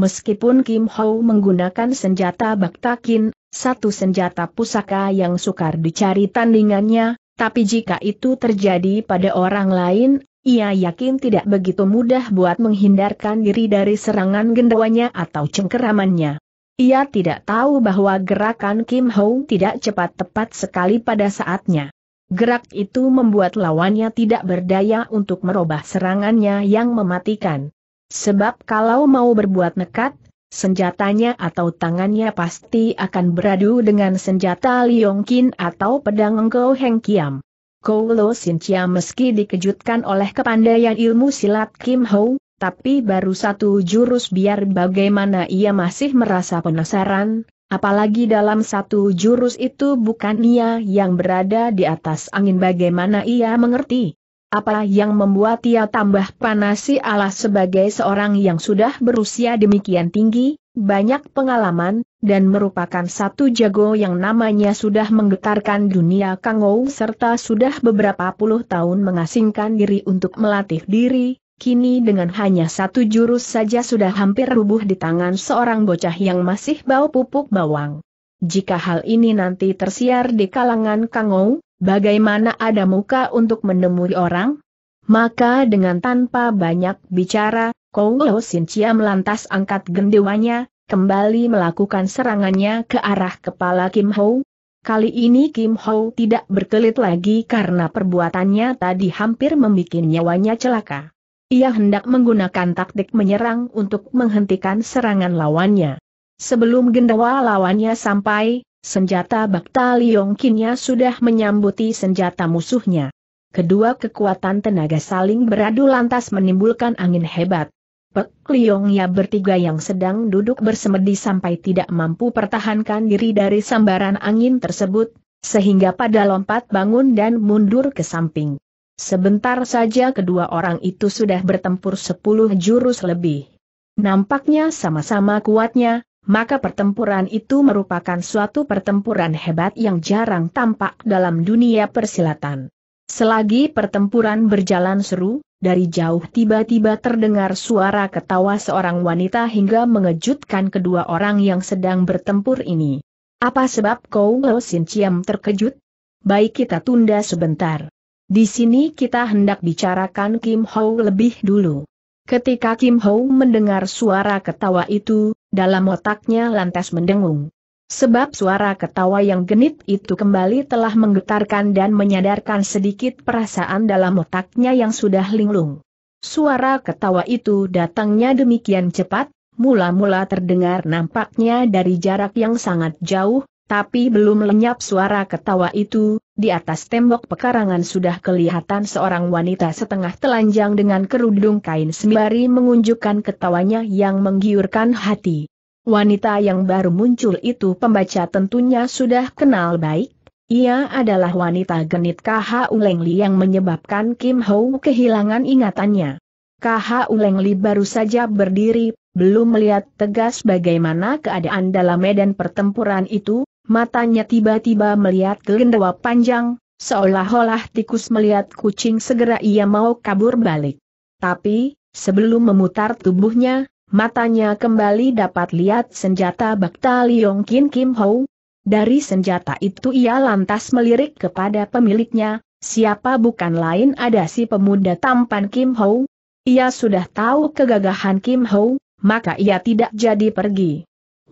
Meskipun Kim Ho menggunakan senjata baktakin, satu senjata pusaka yang sukar dicari tandingannya, tapi jika itu terjadi pada orang lain, ia yakin tidak begitu mudah buat menghindarkan diri dari serangan gendawanya atau cengkeramannya. Ia tidak tahu bahwa gerakan Kim Ho tidak cepat tepat sekali pada saatnya. Gerak itu membuat lawannya tidak berdaya untuk merubah serangannya yang mematikan. Sebab kalau mau berbuat nekat, senjatanya atau tangannya pasti akan beradu dengan senjata Kin atau pedang Engkau Heng Kiam. Kolo Sin Chia meski dikejutkan oleh kepandaian ilmu silat Kim Ho, tapi baru satu jurus biar bagaimana ia masih merasa penasaran, apalagi dalam satu jurus itu bukan ia yang berada di atas angin bagaimana ia mengerti. Apa yang membuat ia tambah panas si Allah sebagai seorang yang sudah berusia demikian tinggi, banyak pengalaman, dan merupakan satu jago yang namanya sudah menggetarkan dunia Kangou serta sudah beberapa puluh tahun mengasingkan diri untuk melatih diri, kini dengan hanya satu jurus saja sudah hampir rubuh di tangan seorang bocah yang masih bau pupuk bawang. Jika hal ini nanti tersiar di kalangan Kangou, bagaimana ada muka untuk menemui orang? Maka dengan tanpa banyak bicara, Koulo Sincia melantas angkat gendewanya, kembali melakukan serangannya ke arah kepala Kim Ho. Kali ini Kim Ho tidak berkelit lagi karena perbuatannya tadi hampir membuat nyawanya celaka. Ia hendak menggunakan taktik menyerang untuk menghentikan serangan lawannya. Sebelum gendawa lawannya sampai, Senjata Bakta Liongkinnya sudah menyambuti senjata musuhnya. Kedua kekuatan tenaga saling beradu lantas menimbulkan angin hebat. Pek Ya bertiga yang sedang duduk bersemedi sampai tidak mampu pertahankan diri dari sambaran angin tersebut, sehingga pada lompat bangun dan mundur ke samping. Sebentar saja kedua orang itu sudah bertempur sepuluh jurus lebih. Nampaknya sama-sama kuatnya, maka pertempuran itu merupakan suatu pertempuran hebat yang jarang tampak dalam dunia persilatan. Selagi pertempuran berjalan seru, dari jauh tiba-tiba terdengar suara ketawa seorang wanita hingga mengejutkan kedua orang yang sedang bertempur ini. Apa sebab kau Lo Sin terkejut? Baik kita tunda sebentar. Di sini kita hendak bicarakan Kim Ho lebih dulu. Ketika Kim Ho mendengar suara ketawa itu, dalam otaknya lantas mendengung. Sebab suara ketawa yang genit itu kembali telah menggetarkan dan menyadarkan sedikit perasaan dalam otaknya yang sudah linglung. Suara ketawa itu datangnya demikian cepat, mula-mula terdengar nampaknya dari jarak yang sangat jauh, tapi belum lenyap suara ketawa itu, di atas tembok pekarangan sudah kelihatan seorang wanita setengah telanjang dengan kerudung kain sembari mengunjukkan ketawanya yang menggiurkan hati. Wanita yang baru muncul itu pembaca tentunya sudah kenal baik. Ia adalah wanita genit KH Ulengli yang menyebabkan Kim Ho kehilangan ingatannya. KH Ulengli baru saja berdiri, belum melihat tegas bagaimana keadaan dalam medan pertempuran itu, Matanya tiba-tiba melihat ke gendawa panjang, seolah-olah tikus melihat kucing segera ia mau kabur balik. Tapi, sebelum memutar tubuhnya, matanya kembali dapat lihat senjata Bakta Liong Kin Kim Ho. Dari senjata itu ia lantas melirik kepada pemiliknya, siapa bukan lain ada si pemuda tampan Kim Ho. Ia sudah tahu kegagahan Kim Ho, maka ia tidak jadi pergi.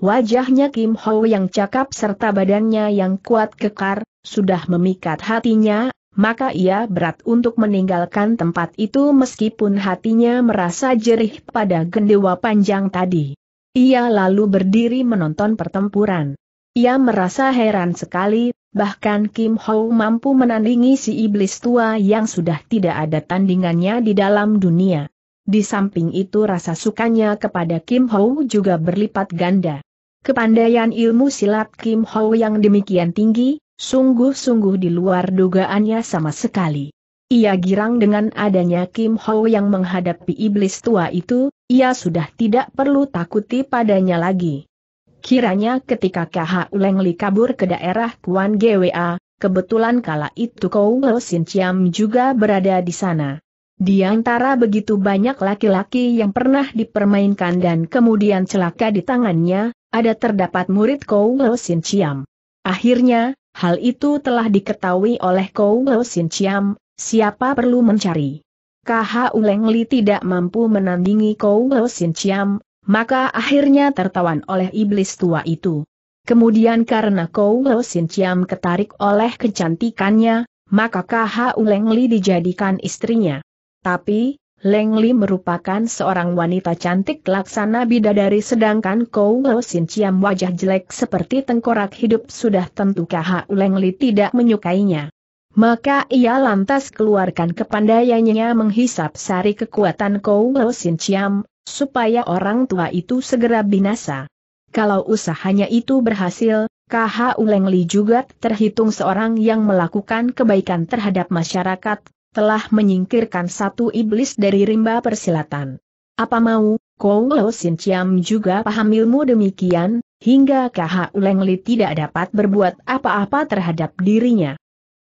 Wajahnya Kim Ho yang cakap serta badannya yang kuat kekar, sudah memikat hatinya, maka ia berat untuk meninggalkan tempat itu meskipun hatinya merasa jerih pada gendewa panjang tadi. Ia lalu berdiri menonton pertempuran. Ia merasa heran sekali, bahkan Kim Ho mampu menandingi si iblis tua yang sudah tidak ada tandingannya di dalam dunia. Di samping itu rasa sukanya kepada Kim Ho juga berlipat ganda. Kepandaian ilmu silat Kim Ho yang demikian tinggi, sungguh-sungguh di luar dugaannya sama sekali. Ia girang dengan adanya Kim Ho yang menghadapi iblis tua itu, ia sudah tidak perlu takuti padanya lagi. Kiranya ketika KH Uleng Li kabur ke daerah Kuan GWA, kebetulan kala itu Kou Lo Sin Chiam juga berada di sana. Di antara begitu banyak laki-laki yang pernah dipermainkan dan kemudian celaka di tangannya, ada terdapat murid Kou Lo Sin Chiam. Akhirnya, hal itu telah diketahui oleh Kou Lo Sin Chiam, siapa perlu mencari. KH Uleng Li tidak mampu menandingi Kou Lo Sin Chiam, maka akhirnya tertawan oleh iblis tua itu. Kemudian karena Kou Lo Sin Chiam ketarik oleh kecantikannya, maka KH Uleng Li dijadikan istrinya. Tapi, Leng Li merupakan seorang wanita cantik laksana bidadari sedangkan Kou Lo Sin Chiam wajah jelek seperti tengkorak hidup sudah tentu KH Leng Li tidak menyukainya. Maka ia lantas keluarkan kepandaiannya menghisap sari kekuatan Kou Lo Sin Chiam, supaya orang tua itu segera binasa. Kalau usahanya itu berhasil, KH Leng Li juga terhitung seorang yang melakukan kebaikan terhadap masyarakat, telah menyingkirkan satu iblis dari rimba persilatan. Apa mau, Kou Lo Sin Chiam juga paham ilmu demikian, hingga KH Uleng Li tidak dapat berbuat apa-apa terhadap dirinya.